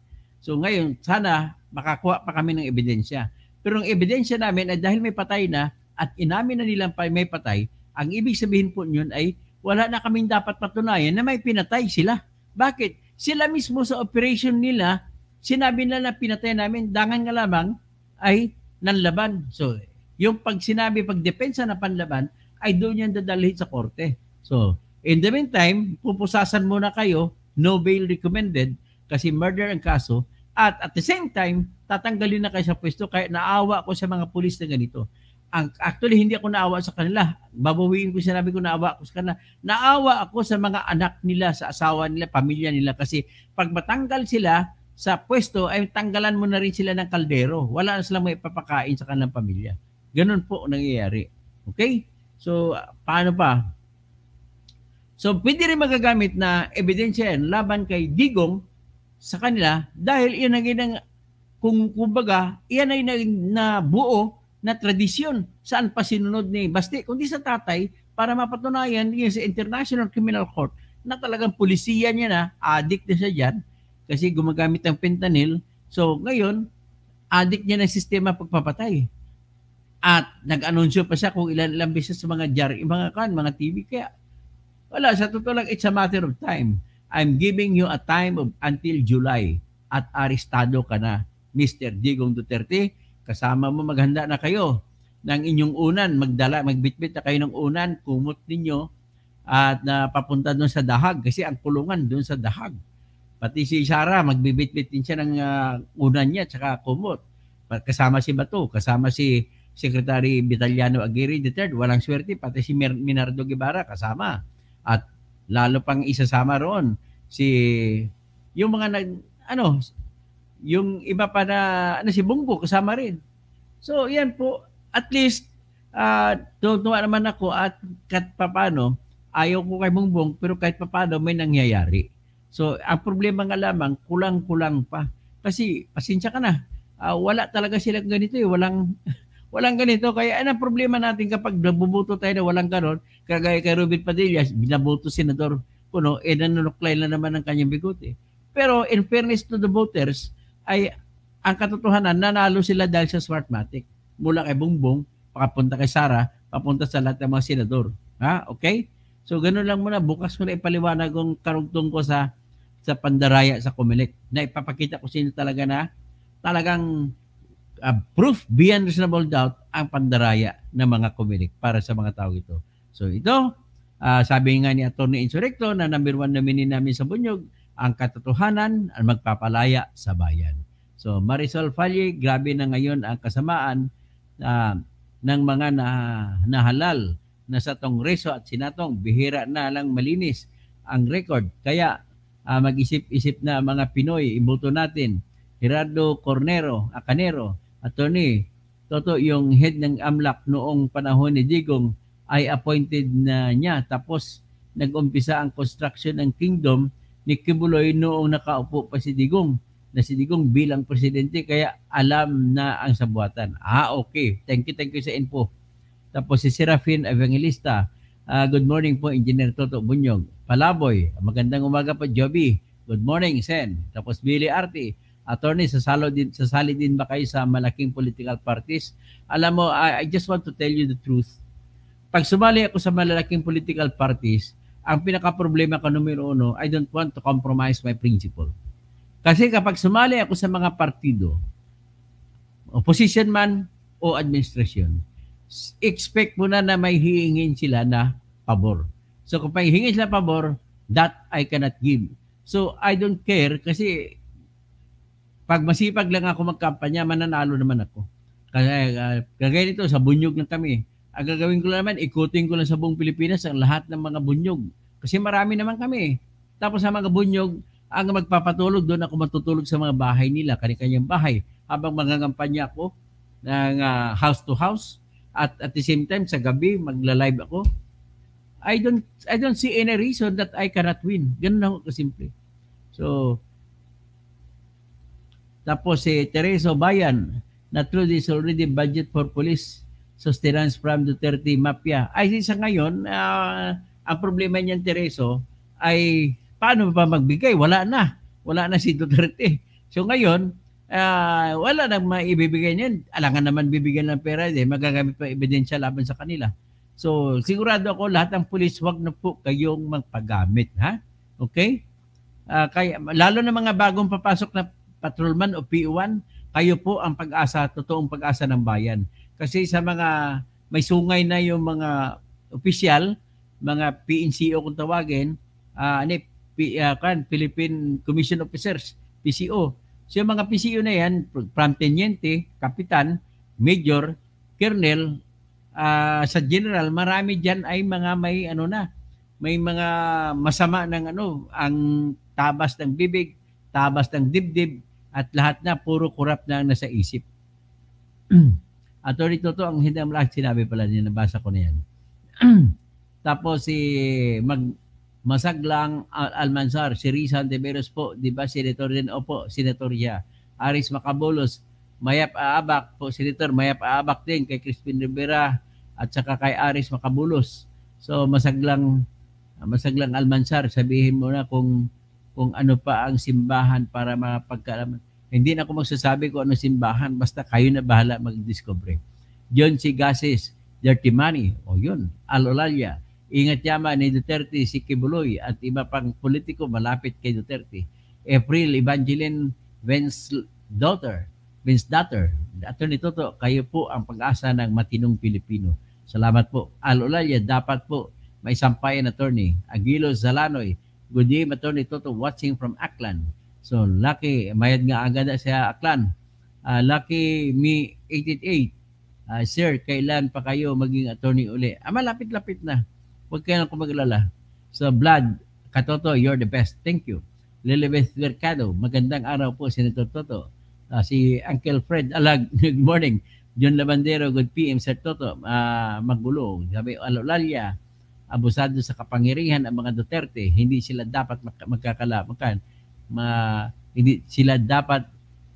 So ngayon, sana makakuha pa kami ng ebidensya. Pero ang ebidensya namin ay dahil may patay na at inamin na nilang may patay, ang ibig sabihin po niyon ay wala na kaming dapat patunayan na may pinatay sila. Bakit? Sila mismo sa operation nila sinabi na na pinatay namin, dangan nga lamang ay nanlaban. So, yung pag sinabi, pag depensa na panlaban, ay doon yan dadalhin sa korte. So, in the meantime, pupusasan muna kayo, no bail recommended, kasi murder ang kaso, at at the same time, tatanggalin na kayo sa pwesto, kaya naawa ko sa mga pulis na ganito. Ang, actually, hindi ako naawa sa kanila. Babawiin ko sinabi ko naawa ako sa kanila. Naawa ako sa mga anak nila, sa asawa nila, pamilya nila. Kasi pag matanggal sila, sa pwesto ay tanggalan mo na rin sila ng kaldero. Wala na silang may papakain sa kanilang pamilya. Ganun po nangyayari. Okay? So, paano pa? So, pwede rin magagamit na ebidensya yan laban kay Digong sa kanila dahil yun ang inang, kung kumbaga, yan ay nabuo na, na tradisyon saan pa sinunod ni Basti, kundi sa tatay para mapatunayan niya sa International Criminal Court na talagang pulisiya niya na, addict na siya dyan, kasi gumagamit ng fentanyl. So ngayon, addict niya ng sistema pagpapatay. At nag-anunsyo pa siya kung ilan ilang beses sa mga jar, mga kan, mga TV. Kaya wala, sa totoo lang, it's a matter of time. I'm giving you a time of until July at arestado ka na, Mr. Digong Duterte. Kasama mo maghanda na kayo ng inyong unan, magdala, magbitbit na kayo ng unan, kumot ninyo at na doon sa dahag kasi ang kulungan doon sa dahag. Pati si Sara, magbibitbitin siya ng uh, unan niya tsaka kumot. Kasama si Bato, kasama si Secretary Vitaliano Aguirre III, walang swerte. Pati si Mer- Minardo Guevara kasama. At lalo pang isasama roon si yung mga nag ano yung iba pa na ano si Bungo kasama rin. So yan po at least uh, ah, tuwa naman ako at kahit papano ayaw ko kay Bungbong pero kahit papano may nangyayari. So, ang problema nga lamang, kulang-kulang pa. Kasi, pasensya ka na. Uh, wala talaga sila ganito eh. Walang, walang ganito. Kaya ano ang problema natin kapag nabubuto tayo na walang karon, kagaya kay Ruben Padilla, binabuto Senador Puno, eh nanunuklay na naman ang kanyang bigote. Pero in fairness to the voters, ay ang katotohanan, nanalo sila dahil sa Smartmatic. Mula kay Bongbong, pakapunta kay Sara, papunta sa lahat ng mga senador. Ha? Okay? So, ganun lang muna. Bukas ko na ipaliwanag ang karugtong ko sa sa pandaraya sa Comelec na ipapakita ko sa inyo talaga na talagang uh, proof beyond reasonable doubt ang pandaraya ng mga Comelec para sa mga tao ito. So ito, uh, sabi nga ni Atty. Insurrecto na number one namin namin sa Bunyog, ang katotohanan ang magpapalaya sa bayan. So Marisol Falle, grabe na ngayon ang kasamaan uh, ng mga na, nahalal na sa Tongreso at Sinatong, bihira na lang malinis ang record. Kaya uh, mag-isip-isip na mga Pinoy, iboto natin. Gerardo Cornero, Acanero, attorney, Toto, yung head ng AMLAC noong panahon ni Digong ay appointed na niya. Tapos nag-umpisa ang construction ng kingdom ni Kibuloy noong nakaupo pa si Digong na si Digong bilang presidente kaya alam na ang sabuatan. Ah, okay. Thank you, thank you sa info. Tapos si Serafin Evangelista. Uh, good morning po, Engineer Toto Bunyog. Palaboy. Magandang umaga po, Joby. Good morning, Sen. Tapos Billy Arte. Attorney, sasalo din, sasali din ba kayo sa malaking political parties? Alam mo, I, I just want to tell you the truth. Pag sumali ako sa malalaking political parties, ang pinaka-problema ko numero uno, I don't want to compromise my principle. Kasi kapag sumali ako sa mga partido, opposition man o administration, expect mo na na may hihingin sila na pabor. So kung pahihingi sila pabor, that I cannot give. So I don't care kasi pag masipag lang ako magkampanya, mananalo naman ako. Kaya uh, kagaya nito, sa bunyog na kami. Ang gagawin ko lang naman, ikutin ko lang sa buong Pilipinas ang lahat ng mga bunyog. Kasi marami naman kami. Tapos sa mga bunyog, ang magpapatulog doon ako matutulog sa mga bahay nila, kani-kanyang bahay. Habang mangangampanya ako ng uh, house to house at at the same time sa gabi magla-live ako I don't I don't see any reason that I cannot win. Ganun lang kasimple. So, tapos si Teresa Bayan, na through this already budget for police sustenance from Duterte Mafia. Ay, sa ngayon, uh, ang problema niyan, Teresa, ay paano pa magbigay? Wala na. Wala na si Duterte. So ngayon, uh, wala nang maibibigay niyan. Alangan naman bibigyan ng pera, eh, magagamit pa ebidensya laban sa kanila. So, sigurado ako lahat ng pulis, wag na po kayong magpagamit, ha? Okay? Uh, kaya, lalo na mga bagong papasok na patrolman o p 1 kayo po ang pag-asa, totoong pag-asa ng bayan. Kasi sa mga may sungay na yung mga official, mga PNCO kung tawagin, uh, ano, eh, P, uh, kan, Philippine Commission Officers, PCO. So yung mga PCO na yan, from kapitan, major, colonel, uh, sa general, marami diyan ay mga may ano na, may mga masama ng ano, ang tabas ng bibig, tabas ng dibdib, at lahat na puro kurap na ang nasa isip. at Attorney to ang hindi ang lahat sinabi pala niya, nabasa ko na yan. Tapos si mag, Masaglang Al- Almanzar, si de Antiveros po, di ba, Senator din? Opo, senatorya. Aris Macabolos, Mayap Aabak po, Senator Mayap Aabak din, kay Crispin Rivera, at saka kay Aris Makabulos. So masaglang masaglang Almansar, sabihin mo na kung kung ano pa ang simbahan para mapagkaalaman. Hindi na ako magsasabi kung ano simbahan, basta kayo na bahala mag-discover. John C. Gases, Dirty Money, o yun, Alolalia, Ingat Yama ni Duterte, si Kibuloy, at iba pang politiko malapit kay Duterte. April Evangeline Vence daughter, Vince daughter, Attorney Toto, kayo po ang pag-asa ng matinong Pilipino. Salamat po. al dapat po may sampayan attorney. Aguilo Zalanoy, good day attorney Toto watching from Aklan. So lucky, mayad nga agad sa Aklan. Uh, lucky me 88. Uh, ah, sir, kailan pa kayo maging attorney uli? Ah, malapit-lapit na. Huwag kayo nang kumaglala. So Vlad, Katoto, you're the best. Thank you. Lilibeth Mercado, magandang araw po, Senator Toto. Uh, si Uncle Fred Alag, good morning. John Labandero, good PM, Sir Toto, uh, ah, magulo. Sabi, Alolalia, abusado sa kapangyarihan ang mga Duterte, hindi sila dapat mag- magkakalabakan. Ma, hindi sila dapat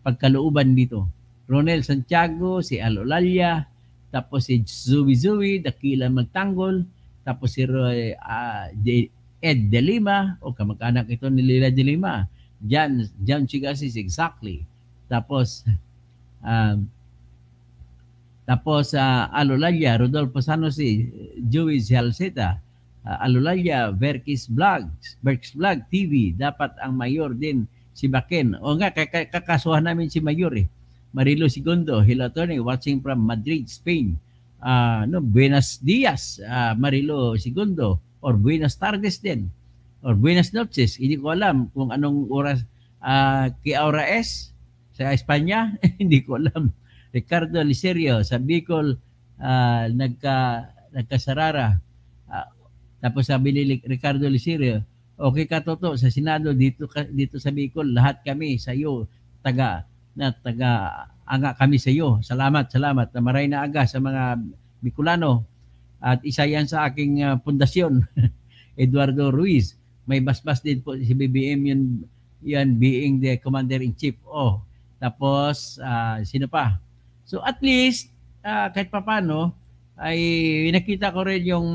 pagkalooban dito. Ronel Santiago, si Alolalia, tapos si Zubi Zubi, Dakila Magtanggol, tapos si Roy, uh, Ed De Lima, o kamag-anak ito ni Lila De Lima, John, John Chigasis, exactly. Tapos, um, tapos uh, ah, Alulaya, Rodolfo si Joey Zalceta, uh, Alulaya, Verkis Vlogs, Verkis Vlog TV. Dapat ang mayor din si Baken. O nga, kakasuhan namin si mayor eh. Marilo Segundo, hello attorney, watching from Madrid, Spain. Uh, no, buenas dias, uh, Marilo Segundo, or buenas tardes din, or Buenos noches. Hindi ko alam kung anong oras, uh, Kiaura S sa Espanya, hindi ko alam. Ricardo Liserio sa Bicol uh, nagka nagkasarara. Uh, tapos sabi ni Ricardo Liserio, okay ka toto sa Senado dito dito sa Bicol lahat kami sa iyo taga na taga anga kami sa iyo. Salamat, salamat. na Maray na aga sa mga Bicolano at isa yan sa aking uh, pundasyon. Eduardo Ruiz. May basbas din po si BBM yun, yan being the commander-in-chief. Oh, tapos, uh, sino pa? So at least uh, kahit papaano ay nakita ko rin yung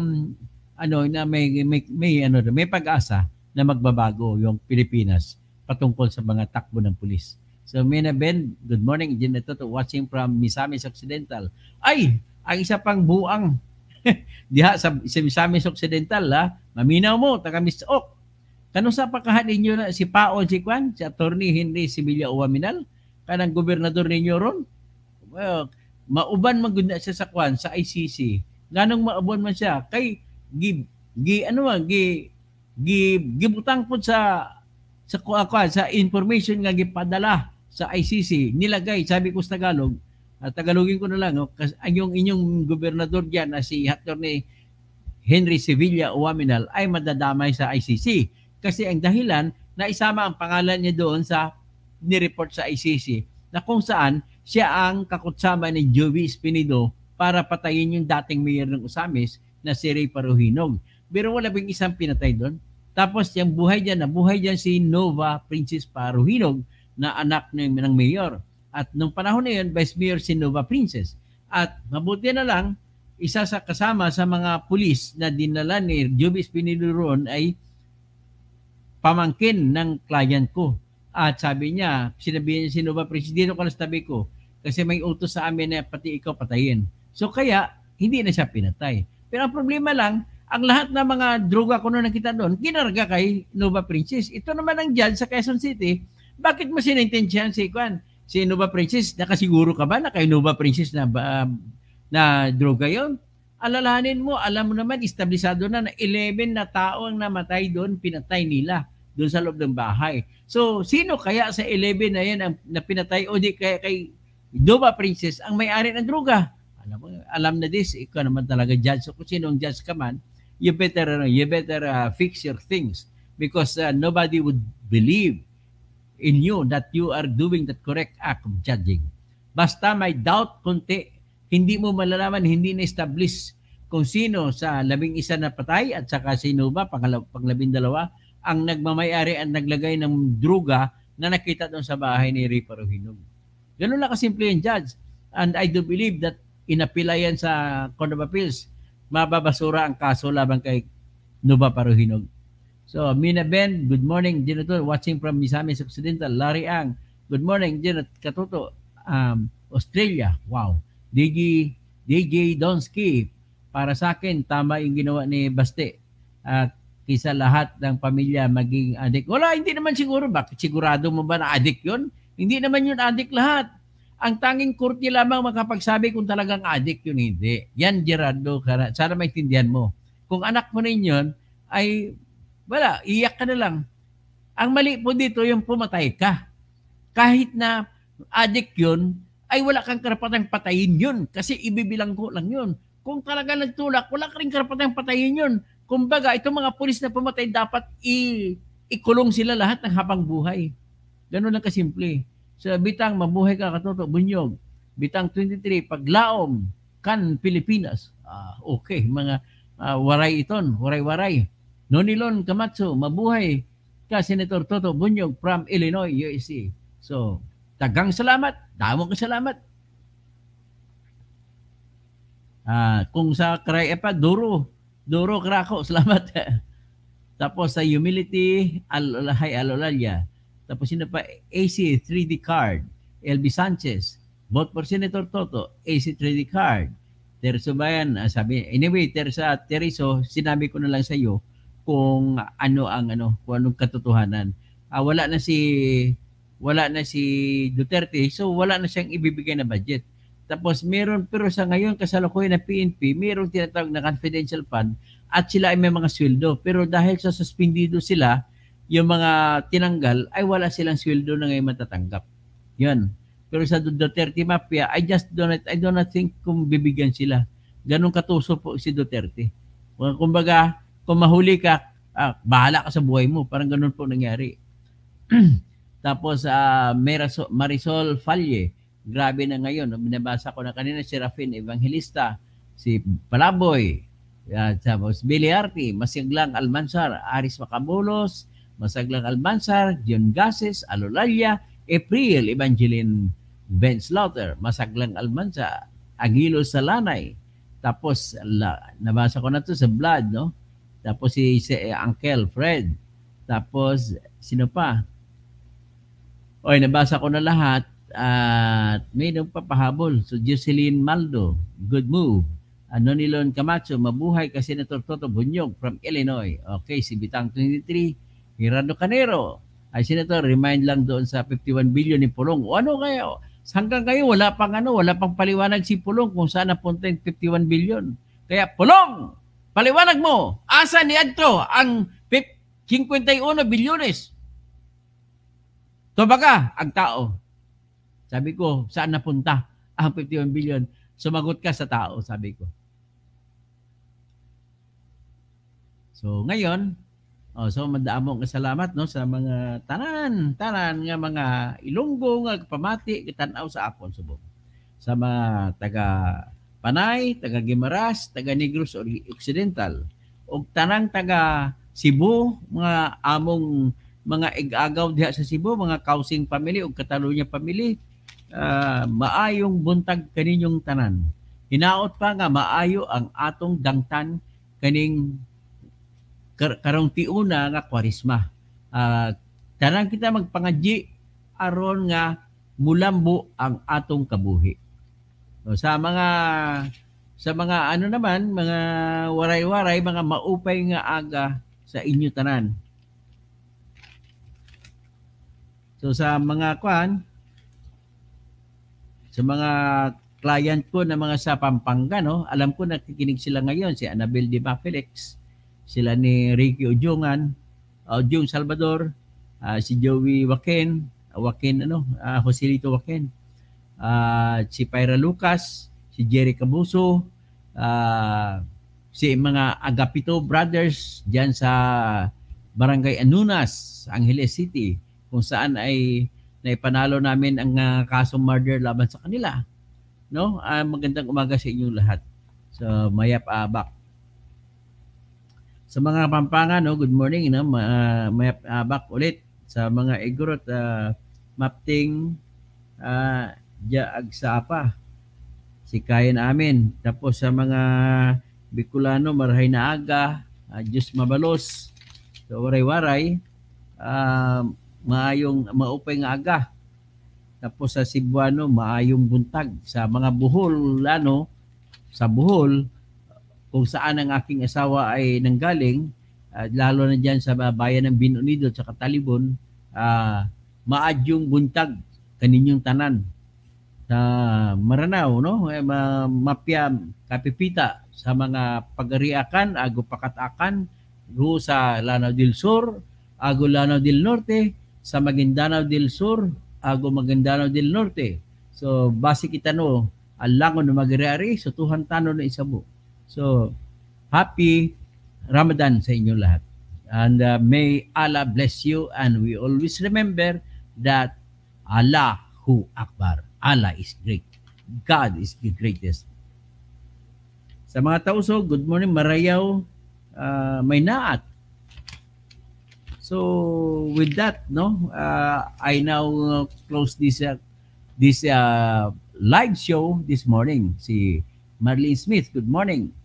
ano na may may, may ano may pag-asa na magbabago yung Pilipinas patungkol sa mga takbo ng pulis. So Mina Ben, good morning. Diyan ito to watching from Misamis Occidental. Ay, ang isa pang buang diha sa, sa Misamis Occidental la, maminaw mo taga Ok. Kano sa pakahan ninyo na si Paon si Kwan, si Attorney Henry Sibilia Uwaminal, kanang gobernador ninyo ron? well, mauban man gud na siya sa kwan sa ICC. Nganong mauban man siya kay gi gi ano man gi gi gibutang pud sa sa kuha ah, sa information nga gipadala sa ICC nilagay sabi ko sa Tagalog at ah, Tagalogin ko na lang oh, kas, yung inyong gobernador diyan na ah, si attorney Henry Sevilla Uaminal ay madadamay sa ICC kasi ang dahilan na isama ang pangalan niya doon sa ni-report sa ICC na kung saan siya ang kakutsama ni Joey Espinido para patayin yung dating mayor ng Usamis na si Ray Paruhinog. Pero wala bang isang pinatay doon? Tapos yung buhay dyan, nabuhay dyan si Nova Princess Paruhinog na anak ng, ng mayor. At nung panahon na yun, Vice Mayor si Nova Princess. At mabuti na lang, isa sa kasama sa mga pulis na dinala ni Jubis Pinilo roon ay pamangkin ng client ko at sabi niya, sinabi niya, sino ba presidente ko na tabi ko? Kasi may utos sa amin na pati ikaw patayin. So kaya, hindi na siya pinatay. Pero ang problema lang, ang lahat ng mga droga ko na nakita doon, ginarga kay Nova Princess. Ito naman ang judge sa Quezon City. Bakit mo sinintensyahan si Kwan? Si Nova Princess, nakasiguro ka ba na kay Nova Princess na, uh, na droga yon? alalahanin mo, alam mo naman, establisado na na 11 na tao ang namatay doon, pinatay nila doon sa loob ng bahay. So, sino kaya sa 11 na yan ang napinatay o di kaya kay Duma Princess ang may-ari ng droga? Alam mo, alam na this, ikaw naman talaga judge. So, kung sino ang judge ka man, you better, ano, you better uh, fix your things because uh, nobody would believe in you that you are doing that correct act of judging. Basta may doubt konti, hindi mo malalaman, hindi na-establish kung sino sa labing isa na patay at saka sino ba, panglabing dalawa, ang nagmamayari at naglagay ng druga na nakita doon sa bahay ni Rico Hinog. Ganun lang kasimple yung judge. And I do believe that inapila yan sa Court of Appeals. Mababasura ang kaso laban kay Nuba Paruhinog. So, Mina Ben, good morning. Dinato, watching from Misamis Occidental. Larry Ang, good morning. Dinat Katuto, um, Australia. Wow. DJ, DJ Donsky, para sa akin, tama yung ginawa ni Baste. At kisa lahat ng pamilya maging adik. Wala, hindi naman siguro. Bakit sigurado mo ba na adik yun? Hindi naman yun adik lahat. Ang tanging kurti lamang makapagsabi kung talagang adik yun, hindi. Yan, Gerardo, sana maintindihan mo. Kung anak mo na yun, ay wala, iyak ka na lang. Ang mali po dito yung pumatay ka. Kahit na adik yun, ay wala kang karapatang patayin yun kasi ibibilang ko lang yun. Kung talaga nagtulak, wala ka rin karapatang patayin yun Kumbaga, itong mga pulis na pumatay dapat i ikulong sila lahat ng habang buhay. Ganun lang kasimple. Sa so, bitang mabuhay ka katoto, bunyog. Bitang 23, paglaom, kan Pilipinas. Ah, okay, mga uh, waray iton, waray-waray. Nonilon Kamatsu, mabuhay ka Senator Toto Bunyog from Illinois, USA. So, tagang salamat, damong salamat. Ah, kung sa Cry pa, duro, Duro Krako, salamat. Tapos sa Humility, Alolahay Alolalya. Tapos sino pa? AC 3D Card, LB Sanchez. Vote for Senator Toto, AC 3D Card. Terso Bayan, ah, sabi, anyway, Teresa, Tereso, sinabi ko na lang sa iyo kung ano ang ano, kung anong katotohanan. Ah, wala na si wala na si Duterte, so wala na siyang ibibigay na budget. Tapos meron, pero sa ngayon, kasalukuyan ng PNP, merong tinatawag na confidential fund at sila ay may mga sweldo. Pero dahil sa suspendido sila, yung mga tinanggal, ay wala silang sweldo na ngayon matatanggap. Yun. Pero sa Duterte Mafia, I just don't, I don't think kung bibigyan sila. Ganun katuso po si Duterte. Kumbaga, kung mahuli ka, ah, bahala ka sa buhay mo. Parang ganun po nangyari. Tapos, uh, Marisol, Marisol Falle, grabe na ngayon. Binabasa ko na kanina si Rafin Evangelista, si Palaboy, at tapos Billy Arti, Masiglang Almansar, Aris Macabulos, Masaglang Almansar, John Gases, Alolalla, April Evangeline Ben Slaughter, Masaglang Almansa, Agilo Salanay. Tapos la, nabasa ko na to sa Blood, no? Tapos si, si eh, Uncle Fred. Tapos sino pa? Oy, nabasa ko na lahat at may nang papahabol. So Jocelyn Maldo, good move. Ano ni Lon Camacho, mabuhay ka Senator Toto Bunyog from Illinois. Okay, si Bitang 23, Hirano Canero. Ay, Senator, remind lang doon sa 51 billion ni Pulong. O ano kayo? Hanggang kayo, wala pang ano, wala pang paliwanag si Pulong kung saan napunta yung 51 billion. Kaya, Pulong, paliwanag mo, asa ni Adto ang 51 bilyones? Tubaga ang tao. Sabi ko, saan napunta ang 51 billion? Sumagot ka sa tao, sabi ko. So ngayon, oh, so madamo nga salamat no sa mga tanan, tanan nga mga Ilonggo nga pamati kitanaw sa apon subong. Sa mga taga Panay, taga Gimaras, taga Negros Occidental ug tanang taga Cebu mga among mga igagaw diha sa Cebu, mga Kausing family ug Catalonia family uh, maayong buntag kaninyong tanan. Hinaot pa nga maayo ang atong dangtan kaning kar- karong tiuna nga kwarisma. Uh, ah, tanan kita magpangadyi aron nga mulambo ang atong kabuhi. So, sa mga sa mga ano naman, mga waray-waray, mga maupay nga aga sa inyo tanan. So sa mga kwan, sa mga client ko na mga sa Pampanga, no? alam ko nakikinig sila ngayon, si Anabel Di Felix, sila ni Ricky Ojungan, Ojung uh, Salvador, uh, si Joey Joaquin, Joaquin uh, ano, uh, Joselito Joaquin, uh, si Pyra Lucas, si Jerry Cabuso, uh, si mga Agapito Brothers diyan sa Barangay Anunas, Angeles City, kung saan ay na ipanalo namin ang uh, kasong murder laban sa kanila. No? Uh, magandang umaga sa inyong lahat. So, mayap abak. Ah, sa mga Pampanga, no, good morning, no, uh, mayap abak ulit. Sa mga Igorot, uh, Mapting, uh, Jaagsapa, si Kayan Amin. Tapos sa mga Bicolano, Marahay na Aga, uh, Diyos Mabalos, so, Waray-Waray, um, maayong maupay nga aga. Tapos sa Cebuano, maayong buntag. Sa mga buhol, ano, sa buhol, kung saan ang aking asawa ay nanggaling, uh, lalo na dyan sa bayan ng Binunido sa Katalibon, uh, ah, maadyong buntag kaninyong tanan sa Maranao, no? Eh, ma- mapya kapipita sa mga pagariakan, ago pakatakan, ro sa Lanao del Sur, ago Lanao del Norte, sa Maguindanao del Sur ago Maguindanao del Norte. So base kita no alangon no magreari so tuhan tano na isabo. So happy Ramadan sa inyo lahat. And uh, may Allah bless you and we always remember that Allahu Akbar. Allah is great. God is the greatest. Sa mga tauso, good morning, Marayaw, uh, may naat. So with that, no, uh, I now uh, close this uh, this uh, live show this morning. Si Marlene Smith, good morning.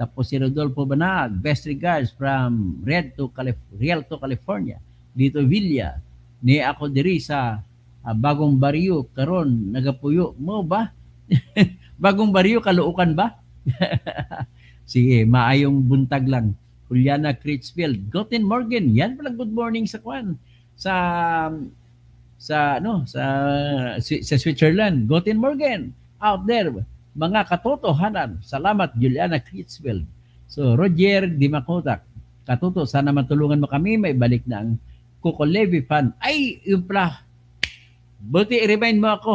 Tapos si Rodolfo Banag, best regards from Red to Calif- Rialto, California. Dito Villa, ni ako diri sa uh, Bagong Baryo, karon nagapuyo mo ba? bagong Baryo, kaluukan ba? Sige, maayong buntag lang. Juliana Critchfield. Guten Morgen. Yan pala good morning sa Kwan. Sa sa ano sa sa Switzerland. Guten Morgen out there mga katotohanan. Salamat Juliana Critchfield. So Roger Dimakotak. Katuto, sana matulungan mo kami. May balik na ang Coco Levy Fund. Ay, yung pala. Buti, i-remind mo ako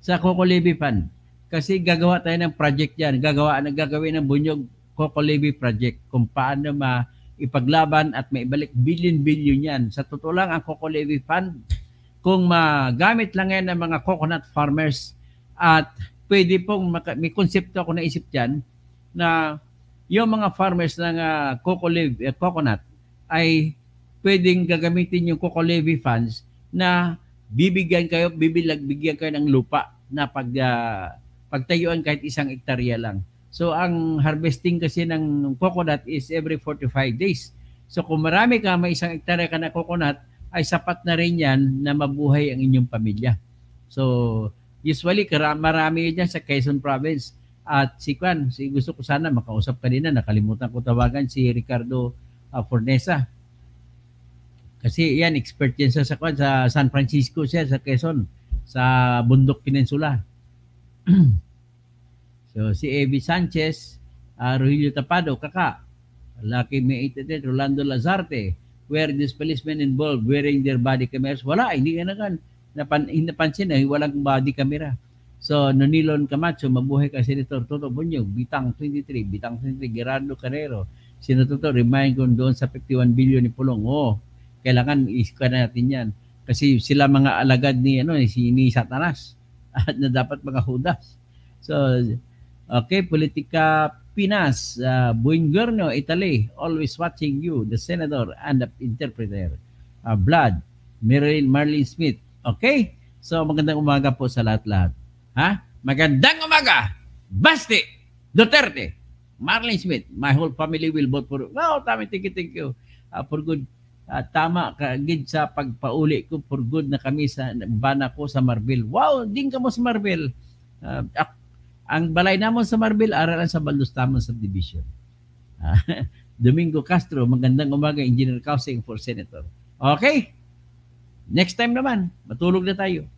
sa Coco Levy Fund. Kasi gagawa tayo ng project yan. Gagawa, gagawin ng bunyog Hokolebe Project kung paano ma ipaglaban at maibalik billion-billion yan. Sa totoo lang, ang Coco Fund, kung magamit lang yan ng mga coconut farmers at pwede pong, maka- may konsepto ako naisip dyan, na yung mga farmers ng uh, ah, Coco uh, eh, coconut ay pwedeng gagamitin yung Coco funds na bibigyan kayo, bibilagbigyan kayo ng lupa na pag, uh, pagtayuan kahit isang ektarya lang So ang harvesting kasi ng coconut is every 45 days. So kung marami ka, may isang hektarya ka na coconut, ay sapat na rin yan na mabuhay ang inyong pamilya. So usually marami yan sa Quezon Province. At si Kwan, si gusto ko sana makausap kanina, nakalimutan ko tawagan si Ricardo uh, Fornesa. Kasi yan, expert yan sa, sa, sa San Francisco siya, sa Quezon, sa Bundok Peninsula. So, si Evi Sanchez, uh, Rogelio Tapado, Kaka, Lucky May 810, Rolando Lazarte, where this policemen involved wearing their body cameras. Wala, hindi ka nakan. Napan, napansin eh, walang body camera. So, Nonilon Camacho, mabuhay ka Senator Toto Bunyog, Bitang 23, Bitang 23, Gerardo Carrero, Senator Toto, remind ko doon sa 51 billion ni Pulong. Oh, kailangan iska natin yan. Kasi sila mga alagad ni, ano, si, ni Satanas at na dapat mga hudas. So, Okay, Politica Pinas, uh, Buongiorno Italy, always watching you, the senator and the interpreter. Uh, Vlad, Marilyn Marlene Smith. Okay? So magandang umaga po sa lahat-lahat. Ha? Magandang umaga! Basti! Duterte! Marlene Smith, my whole family will vote for you. Wow, tama, thank you, thank you. Uh, for good, uh, tama ka gid sa pagpauli ko for good na kami sa bana ko sa Marvel. Wow, din ka mo sa Marvel. Uh, ang balay namon sa Marbil, aralan sa Bandustamon Subdivision. Ah, Domingo Castro, magandang umaga, Engineer Causing for Senator. Okay? Next time naman, matulog na tayo.